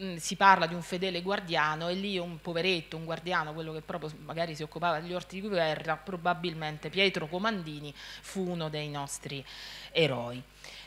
D: Mm, si parla di un fedele guardiano e lì un poveretto, un guardiano, quello che proprio magari si occupava degli orti di guerra, probabilmente Pietro Comandini fu uno dei nostri eroi.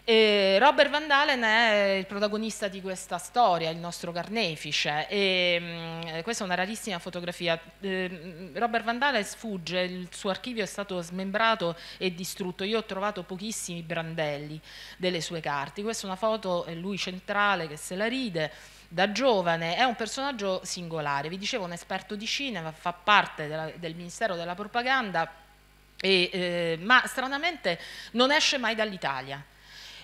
D: E Robert Van Dalen è il protagonista di questa storia, il nostro carnefice, e, mm, eh, questa è una rarissima fotografia. Eh, mm, Robert Van Dalen sfugge, il suo archivio è stato smembrato e distrutto, io ho trovato pochissimi brandelli delle sue carte. Questa è una foto, è eh, lui centrale che se la ride, da giovane è un personaggio singolare, vi dicevo un esperto di cinema, fa parte della, del Ministero della Propaganda, e, eh, ma stranamente non esce mai dall'Italia.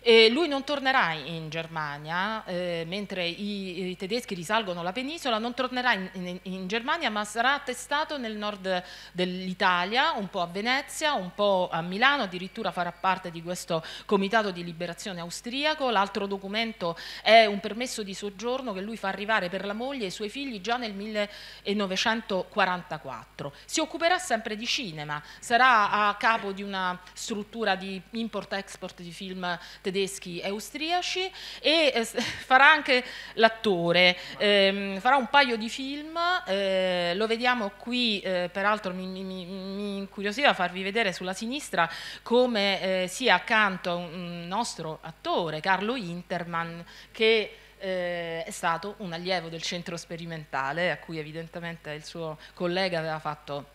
D: E lui non tornerà in Germania, eh, mentre i, i, tedeschi risalgono la penisola, non tornerà in, in, in Germania ma sarà attestato nel nord dell'Italia, un po' a Venezia, un po' a Milano, addirittura farà parte di questo comitato di liberazione austriaco. L'altro documento è un permesso di soggiorno che lui fa arrivare per la moglie e i suoi figli già nel 1944. Si occuperà sempre di cinema, sarà a capo di una struttura di import-export di film tedeschi tedeschi e austriaci e eh, <laughs> farà anche l'attore, eh, farà un paio di film, eh, lo vediamo qui, eh, peraltro mi, mi, mi, incuriosiva farvi vedere sulla sinistra come eh, sia accanto a un nostro attore, Carlo Interman, che... Eh, è stato un allievo del centro sperimentale a cui evidentemente il suo collega aveva fatto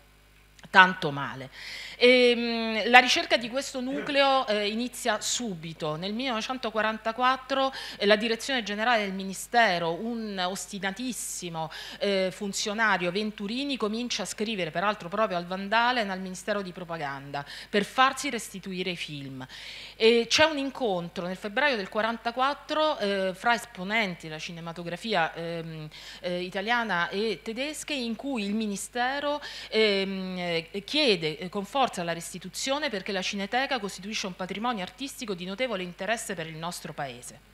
D: tanto male. E, ehm, la ricerca di questo nucleo eh, inizia subito. Nel 1944 eh, la direzione generale del Ministero, un ostinatissimo eh, funzionario Venturini, comincia a scrivere, peraltro proprio al Vandalen, al Ministero di Propaganda, per farsi restituire i film. c'è un incontro nel febbraio del 1944 eh, fra esponenti della cinematografia ehm, eh, italiana e tedesca in cui il Ministero... Ehm, eh, chiede eh, con forza la restituzione perché la Cineteca costituisce un patrimonio artistico di notevole interesse per il nostro Paese.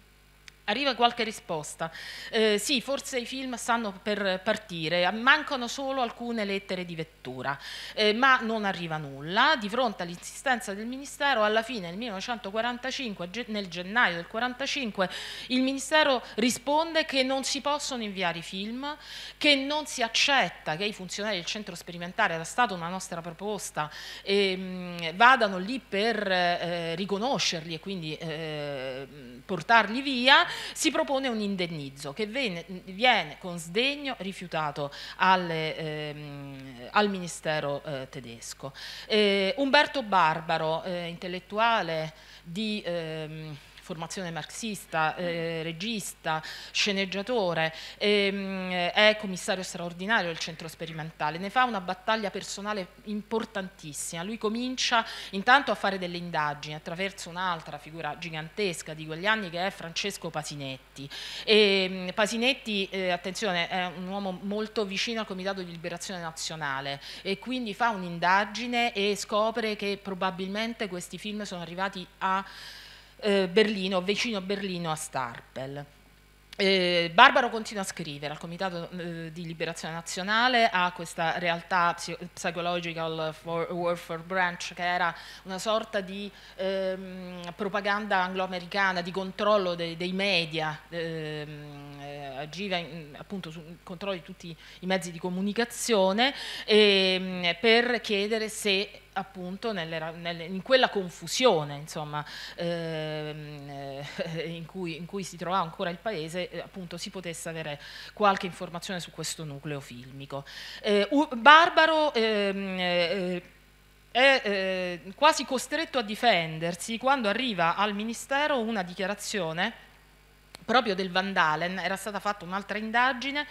D: Arriva qualche risposta. Eh, sì, forse i film stanno per partire, mancano solo alcune lettere di vettura, eh, ma non arriva nulla. Di fronte all'insistenza del Ministero, alla fine nel 1945, nel gennaio del 1945, il Ministero risponde che non si possono inviare i film, che non si accetta che i funzionari del centro sperimentale, era stata una nostra proposta, ehm, vadano lì per eh, riconoscerli e quindi eh, portarli via si propone un indennizzo che viene, viene con sdegno rifiutato alle, ehm, al Ministero eh, tedesco. Eh, Umberto Barbaro, eh, intellettuale di... Ehm, formazione marxista, eh, regista, sceneggiatore, ehm, è commissario straordinario del centro sperimentale, ne fa una battaglia personale importantissima, lui comincia intanto a fare delle indagini attraverso un'altra figura gigantesca di quegli anni che è Francesco Pasinetti. E, ehm, Pasinetti, eh, attenzione, è un uomo molto vicino al Comitato di Liberazione Nazionale e quindi fa un'indagine e scopre che probabilmente questi film sono arrivati a eh, Berlino, vicino Berlino a Starpel. Eh, Barbaro continua a scrivere al Comitato eh, di Liberazione Nazionale a questa realtà psychological for, warfare branch che era una sorta di ehm, propaganda anglo-americana di controllo de, dei media, ehm, eh, agiva in, appunto sul controllo di tutti i mezzi di comunicazione ehm, per chiedere se appunto nelle, nelle, in quella confusione insomma, eh, in, cui, in, cui, si trovava ancora il paese eh, appunto si potesse avere qualche informazione su questo nucleo filmico. Eh, Barbaro ehm, eh, è eh, quasi costretto a difendersi quando arriva al Ministero una dichiarazione proprio del Van Dalen, era stata fatta un'altra indagine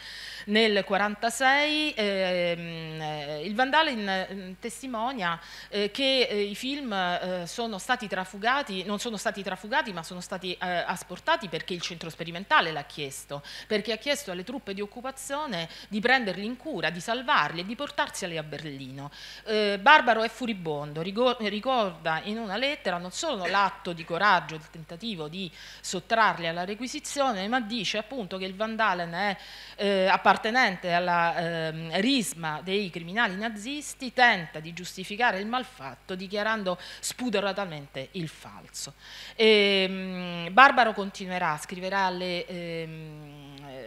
D: nel 1946, ehm, eh, il Van Dalen mm, testimonia eh, che eh, i film eh, sono stati trafugati, non sono stati trafugati ma sono stati asportati perché il centro sperimentale l'ha chiesto, perché ha chiesto alle truppe di occupazione di prenderli in cura, di salvarli e di portarseli a Berlino. Barbaro è furibondo, ricorda in una lettera non solo l'atto di coraggio, il tentativo di sottrarli alla requisizione, descrizione, ma dice appunto che il Vandalen è eh, appartenente alla eh, risma dei criminali nazisti, tenta di giustificare il malfatto dichiarando spudoratamente il falso. E, ehm, mh, Barbaro continuerà, scriverà alle... Ehm,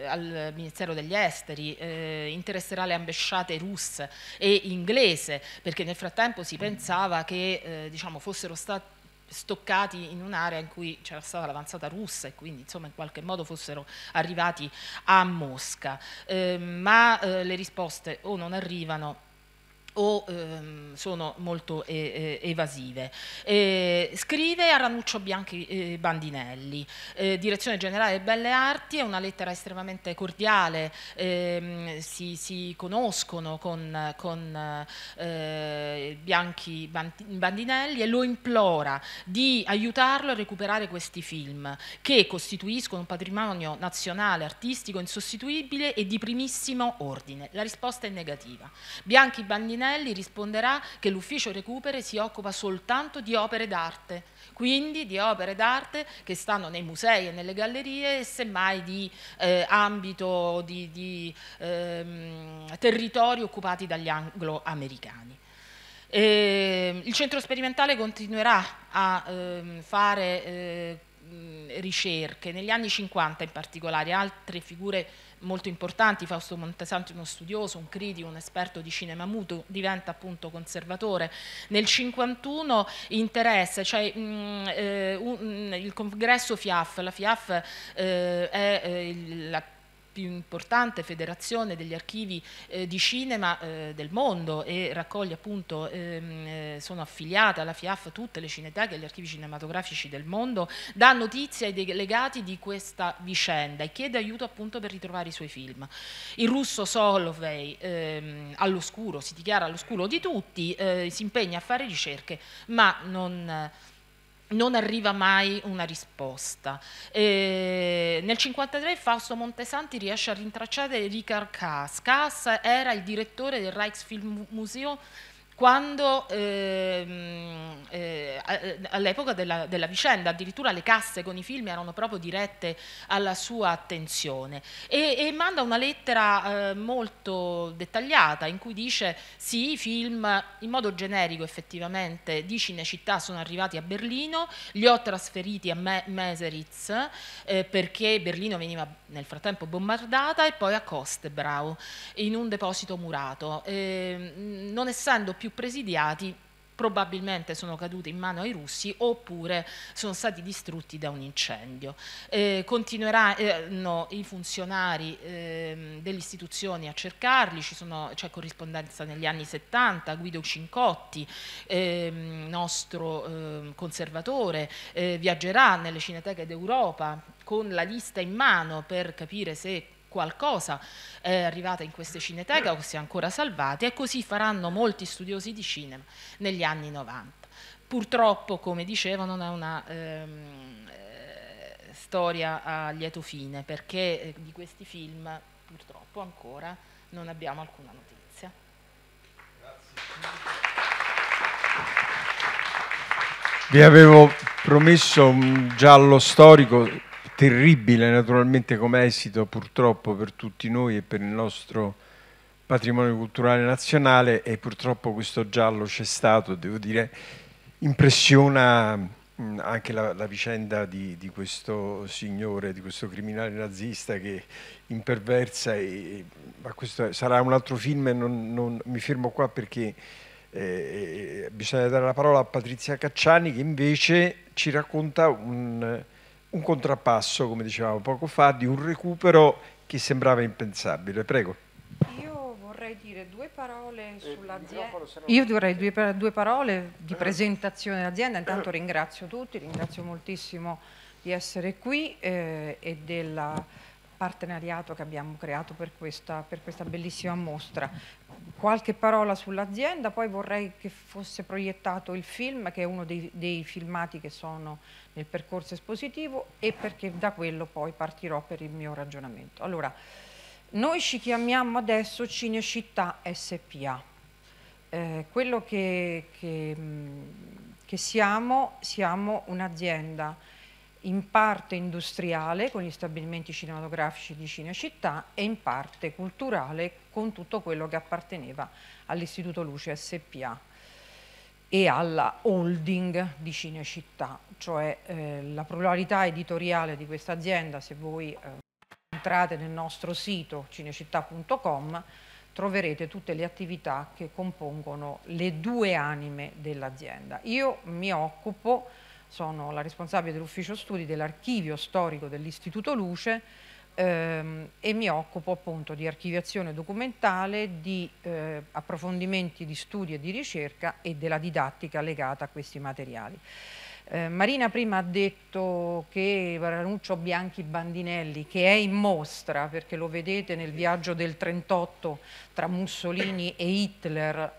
D: al Ministero degli Esteri, eh, interesserà le ambasciate russe e inglese, perché nel frattempo si pensava che eh, diciamo, fossero stati stoccati in un'area in cui c'era stata l'avanzata russa e quindi insomma in qualche modo fossero arrivati a Mosca, eh, ma eh, le risposte o non arrivano o ehm, sono molto eh, evasive. Eh, scrive a Ranuccio Bianchi eh, Bandinelli, Direzione Generale Belle Arti, è una lettera estremamente cordiale, ehm, si, si, conoscono con, con eh, Bianchi Bandinelli e lo implora di aiutarlo a recuperare questi film che costituiscono un patrimonio nazionale, artistico, insostituibile e di primissimo ordine. La risposta è negativa. Bianchi Bandinelli Spinelli risponderà che l'ufficio recupere si occupa soltanto di opere d'arte, quindi di opere d'arte che stanno nei musei e nelle gallerie e semmai di eh, ambito, di, di ehm, territori occupati dagli angloamericani. Eh, il centro sperimentale continuerà a ehm, fare eh, ricerche, negli anni 50 in particolare, altre figure molto importanti, Fausto Montesanti uno studioso, un critico, un esperto di cinema muto, diventa appunto conservatore. Nel 1951 interessa, cioè mh, mm, eh, un, mm, il congresso FIAF, la FIAF eh, è eh, la più importante federazione degli archivi eh, di cinema eh, del mondo e raccoglie appunto, ehm, eh, sono affiliate alla FIAF tutte le cineteche e gli archivi cinematografici del mondo, dà notizia ai delegati di questa vicenda e chiede aiuto appunto per ritrovare i suoi film. Il russo Solovey ehm, all'oscuro, si dichiara all'oscuro di tutti, eh, si impegna a fare ricerche ma non non arriva mai una risposta. E nel 1953 Fausto Montesanti riesce a rintracciare Richard Kass. Kass era il direttore del Reichsfilmmuseum quando ehm, eh, all'epoca della, della, vicenda addirittura le casse con i film erano proprio dirette alla sua attenzione e, e manda una lettera eh, molto dettagliata in cui dice sì i film in modo generico effettivamente di Cinecittà sono arrivati a Berlino, li ho trasferiti a Me Meseritz eh, perché Berlino veniva nel frattempo bombardata e poi a Kostebrau in un deposito murato. Ehm, non essendo più più presidiati probabilmente sono cadute in mano ai russi oppure sono stati distrutti da un incendio. Eh, continueranno eh, i funzionari eh, delle istituzioni a cercarli, c'è cioè corrispondenza negli anni 70, Guido Cincotti, ehm, ehm, eh, nostro conservatore, viaggerà nelle cineteche d'Europa con la lista in mano per capire se qualcosa è eh, arrivata in queste cineteche o si è ancora salvati e così faranno molti studiosi di cinema negli anni 90. Purtroppo, come dicevo, non è una... Ehm, eh, storia a lieto fine perché eh, di questi film purtroppo ancora non abbiamo alcuna notizia. Grazie.
B: Vi avevo promesso un giallo storico terribile naturalmente come esito purtroppo per tutti noi e per il nostro patrimonio culturale nazionale e purtroppo questo giallo c'è stato, devo dire, impressiona mm, anche la, la vicenda di, di, questo signore, di questo criminale nazista che imperversa, e, ma questo sarà un altro film e non, non mi fermo qua perché eh, eh, bisogna dare la parola a Patrizia Cacciani che invece ci racconta un un contrappasso, come dicevamo poco fa, di un recupero che sembrava impensabile. Prego.
E: Io vorrei dire due parole eh, sull'azienda. Io vorrei due, due parole di eh. presentazione dell'azienda. Intanto <coughs> ringrazio tutti, ringrazio moltissimo di essere qui eh, e della partenariato che abbiamo creato per questa, per questa bellissima mostra. Qualche parola sull'azienda, poi vorrei che fosse proiettato il film, che è uno dei, dei filmati che sono nel percorso espositivo, e perché da quello poi partirò per il mio ragionamento. Allora, noi ci chiamiamo adesso Cinecittà SPA. Eh, quello che, che, mm, che siamo, siamo un'azienda in parte industriale con gli stabilimenti cinematografici di Cinecittà e in parte culturale con tutto quello che apparteneva all'Istituto Luce SPA e alla holding di Cinecittà, cioè eh, la pluralità editoriale di questa azienda, se voi eh, entrate nel nostro sito cinecittà.com troverete tutte le attività che compongono le due anime dell'azienda. Io mi occupo sono la responsabile dell'ufficio studi dell'archivio storico dell'Istituto Luce ehm, e mi occupo appunto di archiviazione documentale, di eh, approfondimenti di studi e di ricerca e della didattica legata a questi materiali. Eh, Marina prima ha detto che Ranuccio Bianchi Bandinelli, che è in mostra, perché lo vedete nel viaggio del 38 tra Mussolini e Hitler,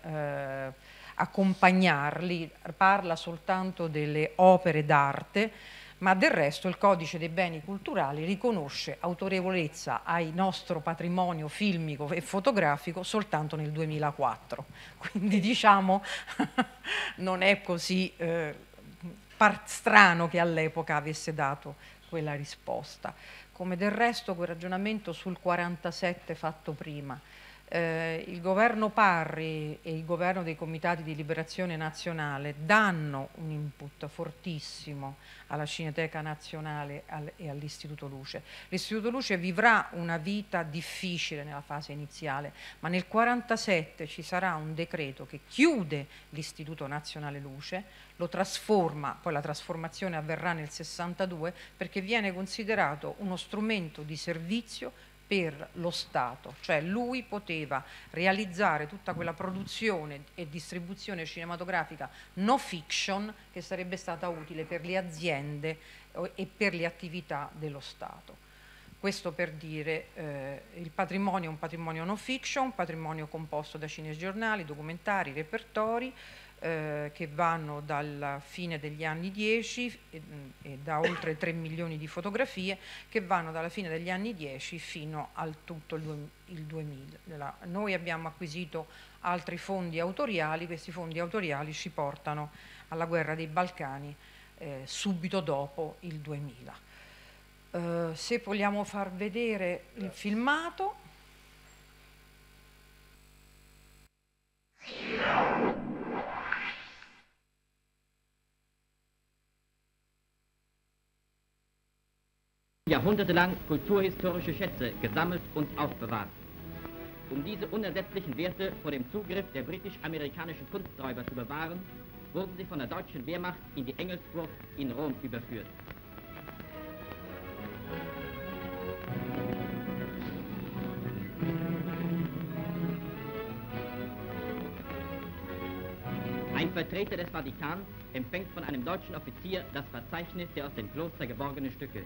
E: eh, accompagnarli, parla soltanto delle opere d'arte, ma del resto il codice dei beni culturali riconosce autorevolezza al nostro patrimonio filmico e fotografico soltanto nel 2004, <laughs> quindi diciamo <laughs> non è così eh, strano che all'epoca avesse dato quella risposta, come del resto quel ragionamento sul 47 fatto prima, eh, il governo Parri e il governo dei comitati di liberazione nazionale danno un input fortissimo alla Cineteca Nazionale al, e all'Istituto Luce. L'Istituto Luce vivrà una vita difficile nella fase iniziale, ma nel 1947 ci sarà un decreto che chiude l'Istituto Nazionale Luce, lo trasforma, poi la trasformazione avverrà nel 62 perché viene considerato uno strumento di servizio per lo Stato, cioè lui poteva realizzare tutta quella produzione e distribuzione cinematografica no fiction che sarebbe stata utile per le aziende eh, e per le attività dello Stato. Questo per dire eh, il patrimonio è un patrimonio no fiction, un patrimonio composto da cinegiornali, documentari, repertori, eh, che vanno dalla fine degli anni 10 e, mm, e, da oltre 3 milioni di fotografie che vanno dalla fine degli anni 10 fino al tutto il 2000. Noi abbiamo acquisito altri fondi autoriali, questi fondi autoriali ci portano alla guerra dei Balcani eh, subito dopo il 2000. Eh, se vogliamo far vedere il filmato...
F: jahrhundertelang kulturhistorische Schätze gesammelt und aufbewahrt. Um diese unersetzlichen Werte vor dem Zugriff der britisch-amerikanischen Kunsträuber zu bewahren, wurden sie von der deutschen Wehrmacht in die Engelsburg in Rom überführt. Ein Vertreter des Vatikans empfängt von einem deutschen Offizier das Verzeichnis der aus dem Kloster geborgenen Stücke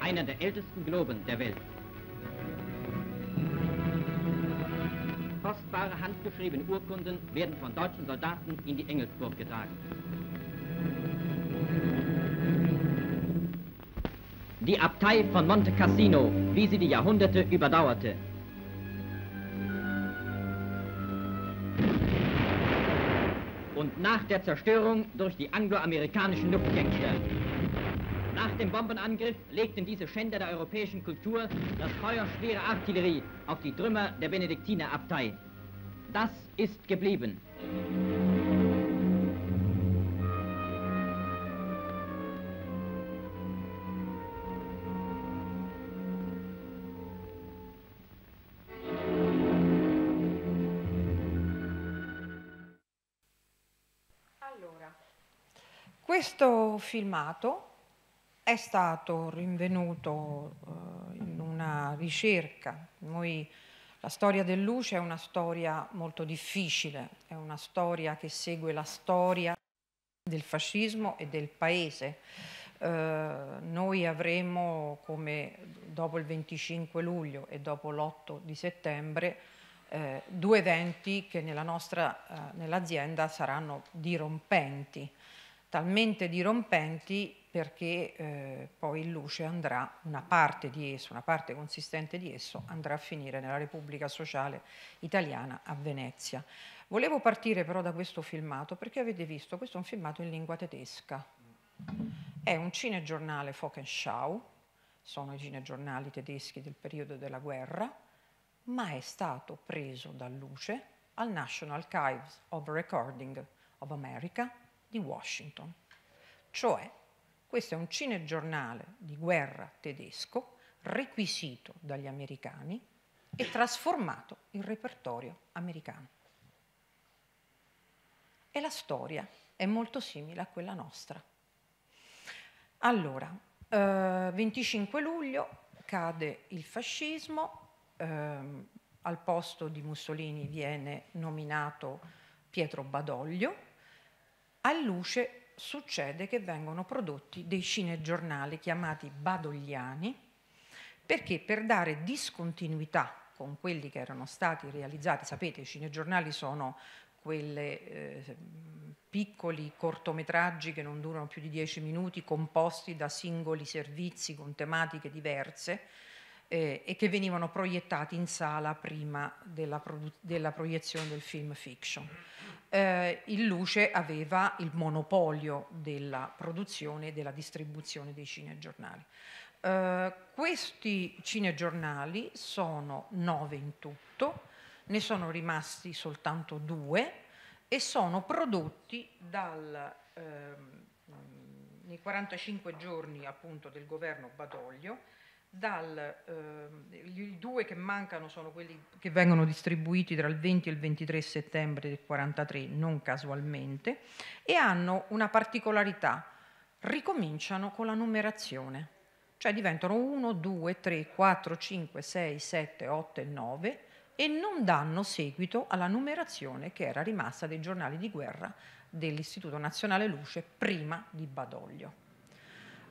F: einer der ältesten Globen der Welt. kostbare handgeschriebene Urkunden werden von deutschen Soldaten in die Engelsburg getragen. Die Abtei von Monte Cassino, wie sie die Jahrhunderte überdauerte. Und nach der Zerstörung durch die angloamerikanischen Luftgangster. Nach dem Bombenangriff legten diese Schänder der europäischen Kultur das Feuer schwerer Artillerie auf die Trümmer der Benediktinerabtei. Das ist geblieben.
E: questo filmato è stato rinvenuto uh, in una ricerca. Noi la storia del Luce è una storia molto difficile, è una storia che segue la storia del fascismo e del paese. Eh, noi avremo, come dopo il 25 luglio e dopo l'8 di settembre, eh, due eventi che nella nostra, eh, nell'azienda saranno dirompenti talmente dirompenti perché eh, poi il luce andrà una parte di esso, una parte consistente di esso andrà a finire nella Repubblica Sociale Italiana a Venezia. Volevo partire però da questo filmato perché avete visto, questo è un filmato in lingua tedesca. È un cinegiornale Fokenschau, sono i cinegiornali tedeschi del periodo della guerra, ma è stato preso da luce al National Archives of Recording of America di Washington. Cioè, questo è un cinegiornale di guerra tedesco requisito dagli americani e trasformato in repertorio americano. E la storia è molto simile a quella nostra. Allora, eh, 25 luglio cade il fascismo, ehm, al posto di Mussolini viene nominato Pietro Badoglio, a luce succede che vengono prodotti dei cinegiornali chiamati badogliani perché per dare discontinuità con quelli che erano stati realizzati, sapete i cinegiornali sono quelle eh, piccoli cortometraggi che non durano più di 10 minuti composti da singoli servizi con tematiche diverse eh, e che venivano proiettati in sala prima della, produ- della proiezione del film fiction. Eh, il Luce aveva il monopolio della produzione e della distribuzione dei cinegiornali. Eh, questi cinegiornali sono nove in tutto, ne sono rimasti soltanto due e sono prodotti dal, ehm, nei 45 giorni appunto del governo Badoglio dal, eh, i due che mancano sono quelli che vengono distribuiti tra il 20 e il 23 settembre del 43, non casualmente, e hanno una particolarità, ricominciano con la numerazione, cioè diventano 1, 2, 3, 4, 5, 6, 7, 8 e 9 e non danno seguito alla numerazione che era rimasta dei giornali di guerra dell'Istituto Nazionale Luce prima di Badoglio.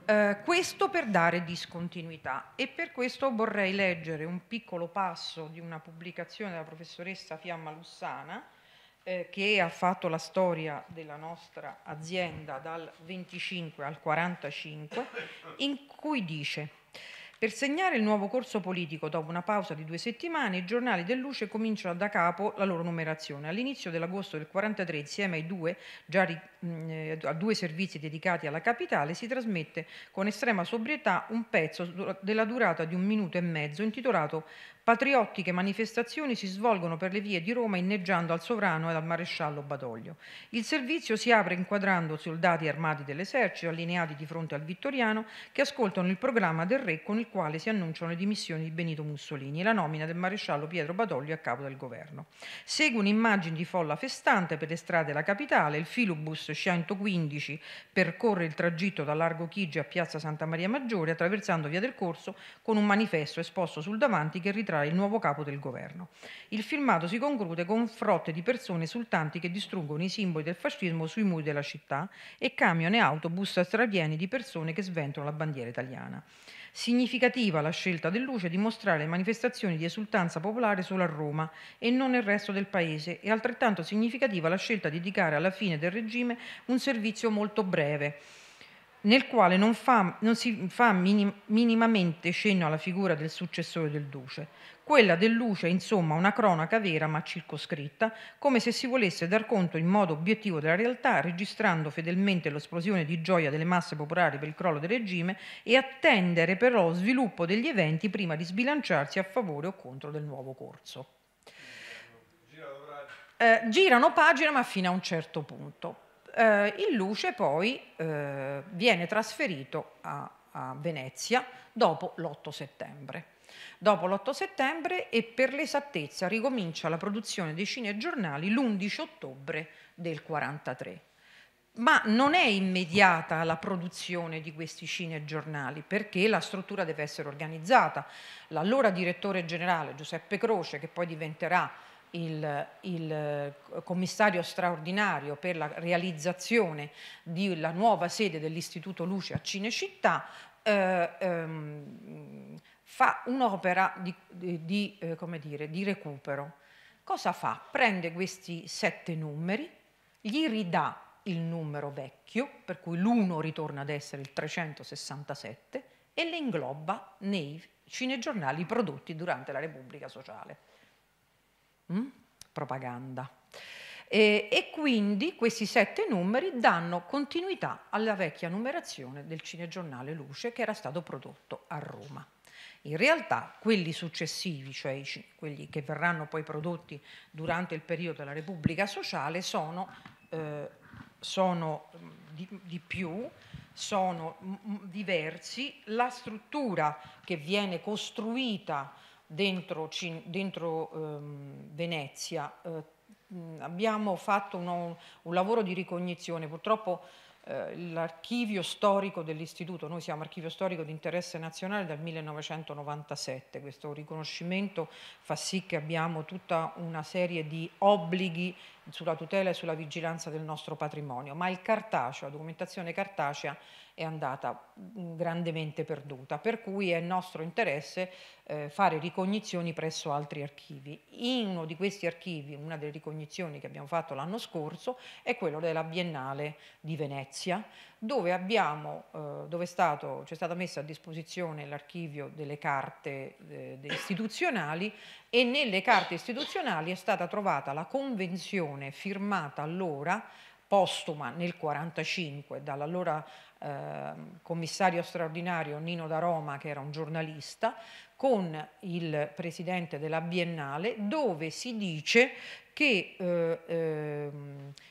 E: Eh, questo per dare discontinuità e per questo vorrei leggere un piccolo passo di una pubblicazione della professoressa Fiamma Lussana eh, che ha fatto la storia della nostra azienda dal 25 al 45 in cui dice per segnare il nuovo corso politico dopo una pausa di due settimane, i giornali del Luce cominciano da capo la loro numerazione. All'inizio dell'agosto del 43, insieme ai due, già, mm, eh, a due servizi dedicati alla capitale, si trasmette con estrema sobrietà un pezzo della durata di un minuto e mezzo intitolato Patriottiche manifestazioni si svolgono per le vie di Roma inneggiando al sovrano e al maresciallo Badoglio. Il servizio si apre inquadrando soldati armati dell'esercito allineati di fronte al Vittoriano che ascoltano il programma del re con il quale si annunciano le dimissioni di Benito Mussolini e la nomina del maresciallo Pietro Badoglio a capo del governo. Segue un'immagine di folla festante per le strade della capitale, il filobus 115 percorre il tragitto da Largo Chigi a Piazza Santa Maria Maggiore attraversando Via del Corso con un manifesto esposto sul davanti che ritrae incontrare il nuovo capo del governo. Il filmato si conclude con frotte di persone esultanti che distruggono i simboli del fascismo sui muri della città e camion e autobus strapieni di persone che sventolano la bandiera italiana. Significativa la scelta del Luce di mostrare le manifestazioni di esultanza popolare solo a Roma e non nel resto del paese e altrettanto significativa la scelta di dedicare alla fine del regime un servizio molto breve nel quale non, fa, non si fa minim, minimamente cenno alla figura del successore del duce. Quella del duce è insomma una cronaca vera ma circoscritta, come se si volesse dar conto in modo obiettivo della realtà, registrando fedelmente l'esplosione di gioia delle masse popolari per il crollo del regime e attendere però lo sviluppo degli eventi prima di sbilanciarsi a favore o contro del nuovo corso. Eh, girano pagina ma fino a un certo punto eh, il Luce poi eh, viene trasferito a, a Venezia dopo l'8 settembre. Dopo l'8 settembre e per l'esattezza ricomincia la produzione dei cinegiornali l'11 ottobre del 43 ma non è immediata la produzione di questi cinegiornali perché la struttura deve essere organizzata. L'allora direttore generale Giuseppe Croce, che poi diventerà il, il, eh, commissario straordinario per la realizzazione della nuova sede dell'Istituto Luce a Cinecittà, eh, ehm, fa un'opera di, di, eh, di recupero. Cosa fa? Prende questi sette numeri, gli ridà il numero vecchio, per cui l'1 ritorna ad essere il 367, e le ingloba nei cinegiornali prodotti durante la Repubblica Sociale. Mm? Propaganda. E, e, quindi questi sette numeri danno continuità alla vecchia numerazione del cinegiornale Luce che era stato prodotto a Roma. In realtà quelli successivi, cioè quelli che verranno poi prodotti durante il periodo della Repubblica Sociale, sono, eh, sono mm, di, di più, sono mm, diversi, la struttura che viene costruita dentro, dentro ehm, Venezia. Eh, abbiamo fatto un, un, lavoro di ricognizione, purtroppo eh, l'archivio storico dell'istituto, noi siamo archivio storico di interesse nazionale dal 1997, questo riconoscimento fa sì che abbiamo tutta una serie di obblighi sulla tutela e sulla vigilanza del nostro patrimonio, ma il cartaceo, la documentazione cartacea è andata mm, grandemente perduta, per cui è nostro interesse eh, fare ricognizioni presso altri archivi. In uno di questi archivi, una delle ricognizioni che abbiamo fatto l'anno scorso, è quello della Biennale di Venezia, dove, abbiamo, eh, dove stato, c'è stato messo a disposizione l'archivio delle carte eh, istituzionali e nelle carte istituzionali è stata trovata la convenzione firmata allora postuma nel 1945 dall'allora eh, commissario straordinario Nino da Roma, che era un giornalista, con il presidente della Biennale, dove si dice che eh,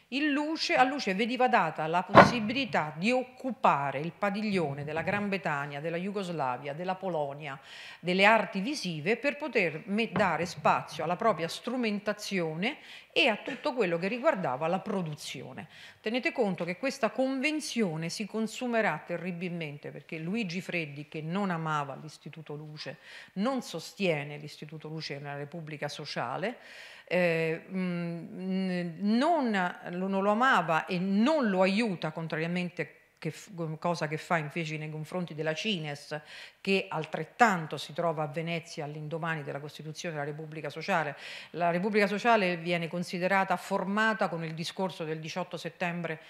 E: eh, Luce, a Luce veniva data la possibilità di occupare il padiglione della Gran Bretagna, della Jugoslavia, della Polonia, delle arti visive per poter dare spazio alla propria strumentazione e a tutto quello che riguardava la produzione. Tenete conto che questa convenzione si consumerà terribilmente perché Luigi Freddi, che non amava l'Istituto Luce, non sostiene l'Istituto Luce nella Repubblica Sociale, eh, mh, mm, non, non lo amava e non lo aiuta, contrariamente che, cosa che fa invece nei confronti della Cines, che altrettanto si trova a Venezia all'indomani della Costituzione della Repubblica Sociale. La Repubblica Sociale viene considerata formata con il discorso del 18 settembre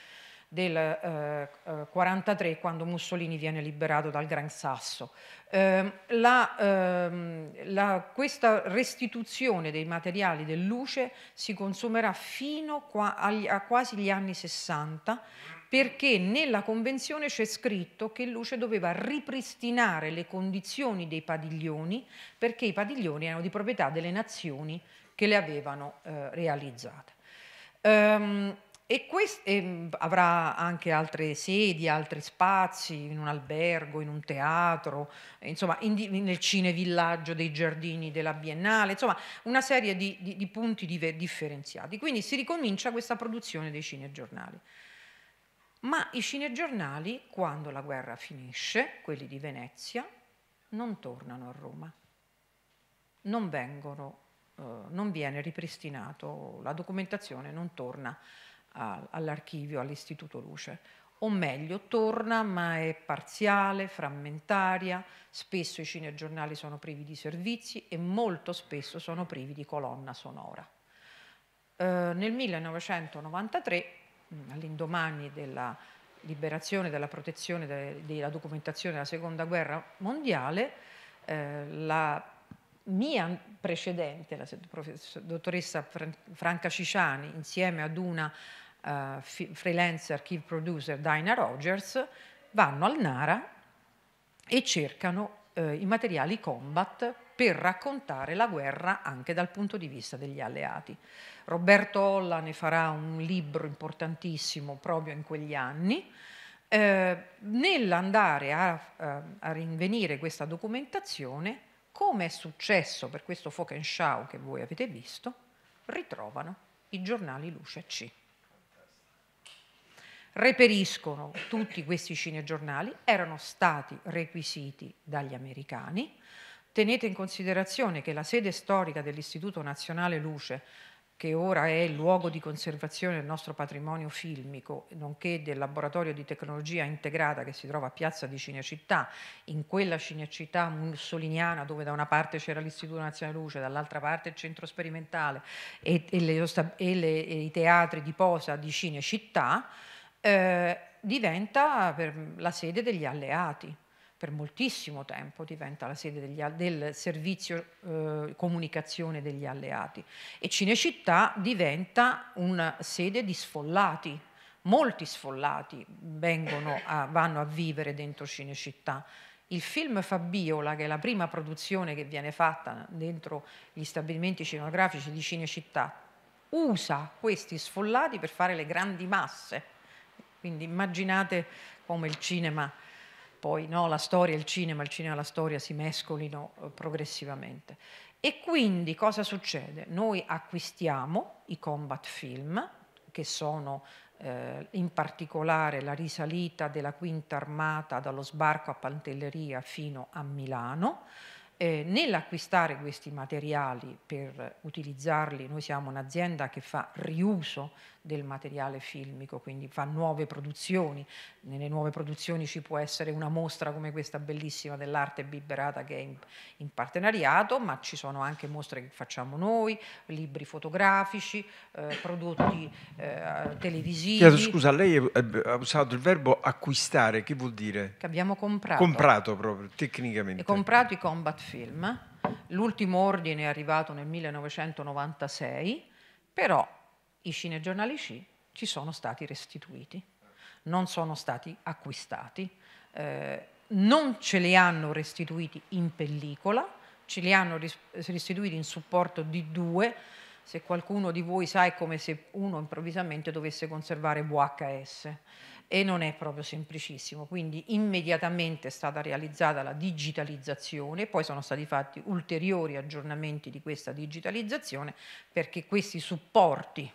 E: del eh, 43 eh, quando Mussolini viene liberato dal Gran Sasso. Eh, la, ehm, la, questa restituzione dei materiali del luce si consumerà fino qua, agli, a quasi gli anni 60 perché nella convenzione c'è scritto che Luce doveva ripristinare le condizioni dei padiglioni perché i padiglioni erano di proprietà delle nazioni che le avevano eh, realizzate. Um, e, quest- e mm, avrà anche altre sedi, altri spazi, in un albergo, in un teatro, insomma, in di- nel cinevillaggio dei giardini della Biennale, insomma, una serie di, di-, di punti diver- differenziati. Quindi si ricomincia questa produzione dei cinegiornali. Ma i cinegiornali, quando la guerra finisce, quelli di Venezia, non tornano a Roma, non vengono, eh, non viene ripristinato, la documentazione non torna all'archivio, all'Istituto Luce. O meglio, torna ma è parziale, frammentaria, spesso i cinegiornali sono privi di servizi e molto spesso sono privi di colonna sonora. Eh, nel 1993, mm, all'indomani della liberazione, della protezione de della documentazione della Seconda Guerra Mondiale, eh, la mia precedente, la dottoressa Franca Ciciani, insieme ad una uh, eh, freelance archive producer Dinah Rogers, vanno al Nara e cercano uh, i materiali combat per raccontare la guerra anche dal punto di vista degli alleati. Roberto Olla ne farà un libro importantissimo proprio in quegli anni. Eh, nell'andare a, a, rinvenire questa documentazione, come è successo per questo Fockenschau che voi avete visto, ritrovano i giornali Luce C reperiscono tutti questi cinegiornali, erano stati requisiti dagli americani. Tenete in considerazione che la sede storica dell'Istituto Nazionale Luce, che ora è il luogo di conservazione del nostro patrimonio filmico, nonché del laboratorio di tecnologia integrata che si trova a Piazza di Cinecittà, in quella Cinecittà mussoliniana dove da una parte c'era l'Istituto Nazionale Luce, dall'altra parte il centro sperimentale e, e, le, e, le, e i teatri di posa di Cinecittà, eh, diventa la sede degli alleati, per moltissimo tempo diventa la sede degli, del servizio eh, comunicazione degli alleati e Cinecittà diventa una sede di sfollati, molti sfollati a, vanno a vivere dentro Cinecittà. Il film Fabiola, che è la prima produzione che viene fatta dentro gli stabilimenti scenografici di Cinecittà, usa questi sfollati per fare le grandi masse quindi immaginate come il cinema, poi no, la storia, il cinema, il cinema e la storia si mescolino eh, progressivamente. E quindi cosa succede? Noi acquistiamo i combat film, che sono eh, in particolare la risalita della Quinta Armata dallo sbarco a Pantelleria fino a Milano. Eh, nell'acquistare questi materiali per utilizzarli, noi siamo un'azienda che fa riuso del materiale filmico, quindi fa nuove produzioni, nelle nuove produzioni ci può essere una mostra come questa bellissima dell'arte bibberata che è in, in partenariato, ma ci sono anche mostre che facciamo noi, libri fotografici, eh, prodotti eh, televisivi. Chiedo scusa,
B: lei ha usato il verbo acquistare, che vuol dire?
E: Che abbiamo comprato. Comprato
B: proprio, tecnicamente. E
E: comprato i combat film. L'ultimo ordine è arrivato nel 1996, però i cinegiornali C ci sono stati restituiti, non sono stati acquistati, eh, non ce li hanno restituiti in pellicola, ce li hanno restituiti in supporto di due, se qualcuno di voi sa è come se uno improvvisamente dovesse conservare VHS e non è proprio semplicissimo, quindi immediatamente è stata realizzata la digitalizzazione, poi sono stati fatti ulteriori aggiornamenti di questa digitalizzazione perché questi supporti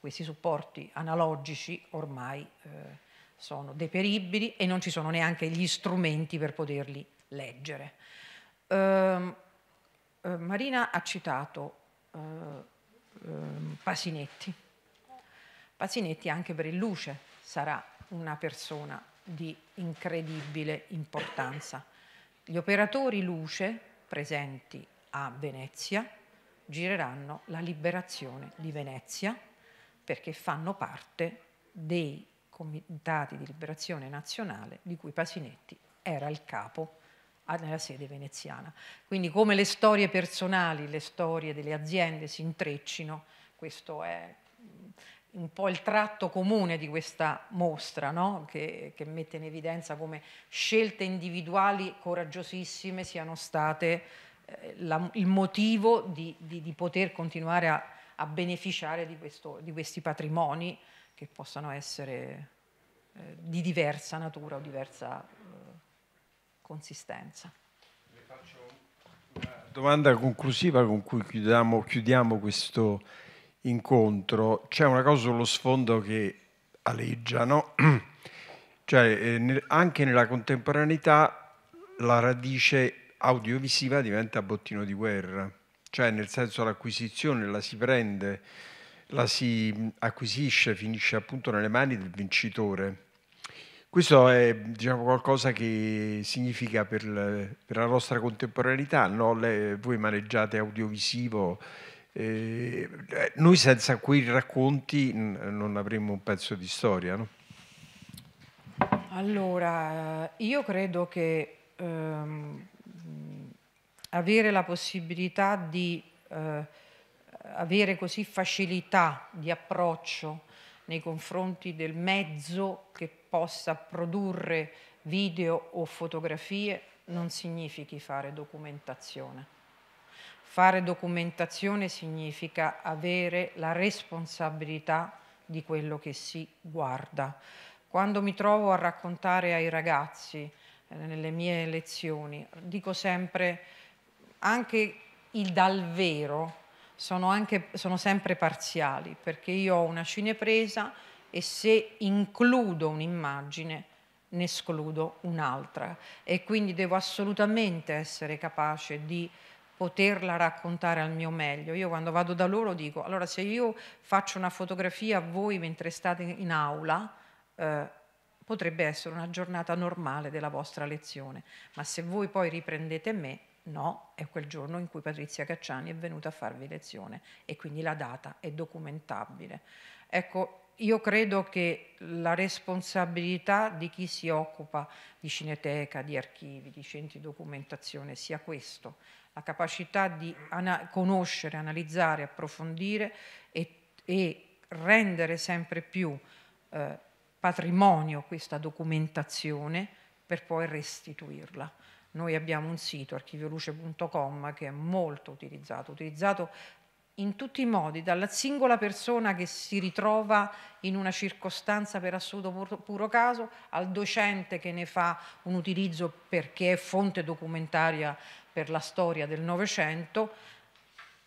E: questi supporti analogici ormai eh, sono deperibili e non ci sono neanche gli strumenti per poterli leggere. Ehm, eh, Marina ha citato eh, ehm, Pasinetti. Pasinetti anche per il Luce sarà una persona di incredibile importanza. Gli operatori luce presenti a Venezia gireranno la liberazione di Venezia perché fanno parte dei comitati di liberazione nazionale di cui Pasinetti era il capo nella sede veneziana. Quindi come le storie personali, le storie delle aziende si intreccino, questo è mm, un po' il tratto comune di questa mostra, no? che, che, mette in evidenza come scelte individuali coraggiosissime siano state eh, la, il motivo di, di, di poter continuare a a beneficiare di, questo, di questi patrimoni che possano essere eh, di diversa natura o diversa eh, consistenza. Le faccio
B: una domanda conclusiva con cui chiudiamo, chiudiamo questo incontro. C'è una cosa sullo sfondo che aleggia, no? <clears throat> cioè eh, nel, anche nella contemporaneità la radice audiovisiva diventa bottino di guerra cioè nel senso l'acquisizione la si prende, la si acquisisce, finisce appunto nelle mani del vincitore. Questo è diciamo, qualcosa che significa per, per la nostra contemporaneità, no? Le, voi maneggiate audiovisivo, eh, eh noi senza quei racconti non avremmo un pezzo di storia. No?
E: Allora, io credo che ehm, avere la possibilità di eh, avere così facilità di approccio nei confronti del mezzo che possa produrre video o fotografie non significhi fare documentazione. Fare documentazione significa avere la responsabilità di quello che si guarda. Quando mi trovo a raccontare ai ragazzi eh, nelle mie lezioni, dico sempre anche il dal vero sono, anche, sono sempre parziali, perché io ho una cinepresa e se includo un'immagine ne escludo un'altra e quindi devo assolutamente essere capace di poterla raccontare al mio meglio. Io quando vado da loro dico, allora se io faccio una fotografia a voi mentre state in aula, eh, potrebbe essere una giornata normale della vostra lezione, ma se voi poi riprendete me, No, è quel giorno in cui Patrizia Cacciani è venuta a farvi lezione e quindi la data è documentabile. Ecco, io credo che la responsabilità di chi si occupa di cineteca, di archivi, di centri di documentazione sia questo, la capacità di ana conoscere, analizzare, approfondire e, e rendere sempre più eh, patrimonio questa documentazione per poi restituirla. Noi abbiamo un sito archivioluce.com che è molto utilizzato, utilizzato in tutti i modi, dalla singola persona che si ritrova in una circostanza per assoluto puro, caso, al docente che ne fa un utilizzo perché è fonte documentaria per la storia del Novecento,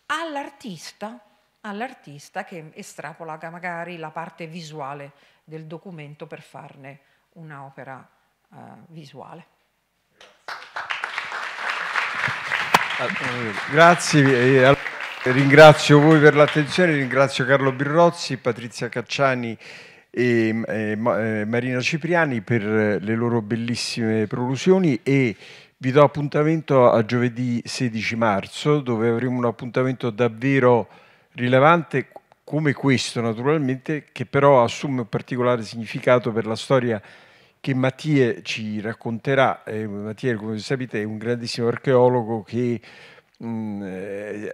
E: all'artista, all'artista che estrapola magari la parte visuale del documento per farne un'opera eh, visuale.
B: Grazie, eh, eh, ringrazio voi per l'attenzione, ringrazio Carlo Birrozzi, Patrizia Cacciani e, eh, Marina Cipriani per le loro bellissime prolusioni e vi do appuntamento a giovedì 16 marzo dove avremo un appuntamento davvero rilevante come questo naturalmente che però assume un particolare significato per la storia che Mattie ci racconterà. Eh, Mattie, come sapete, è un grandissimo archeologo che mm, eh,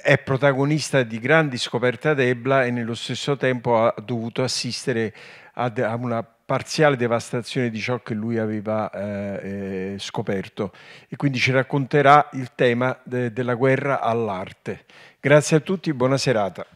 B: è protagonista di grandi scoperte ad Ebla e nello stesso tempo ha dovuto assistere ad, a una parziale devastazione di ciò che lui aveva eh, eh scoperto e quindi ci racconterà il tema de, della guerra all'arte. Grazie a tutti, buona serata.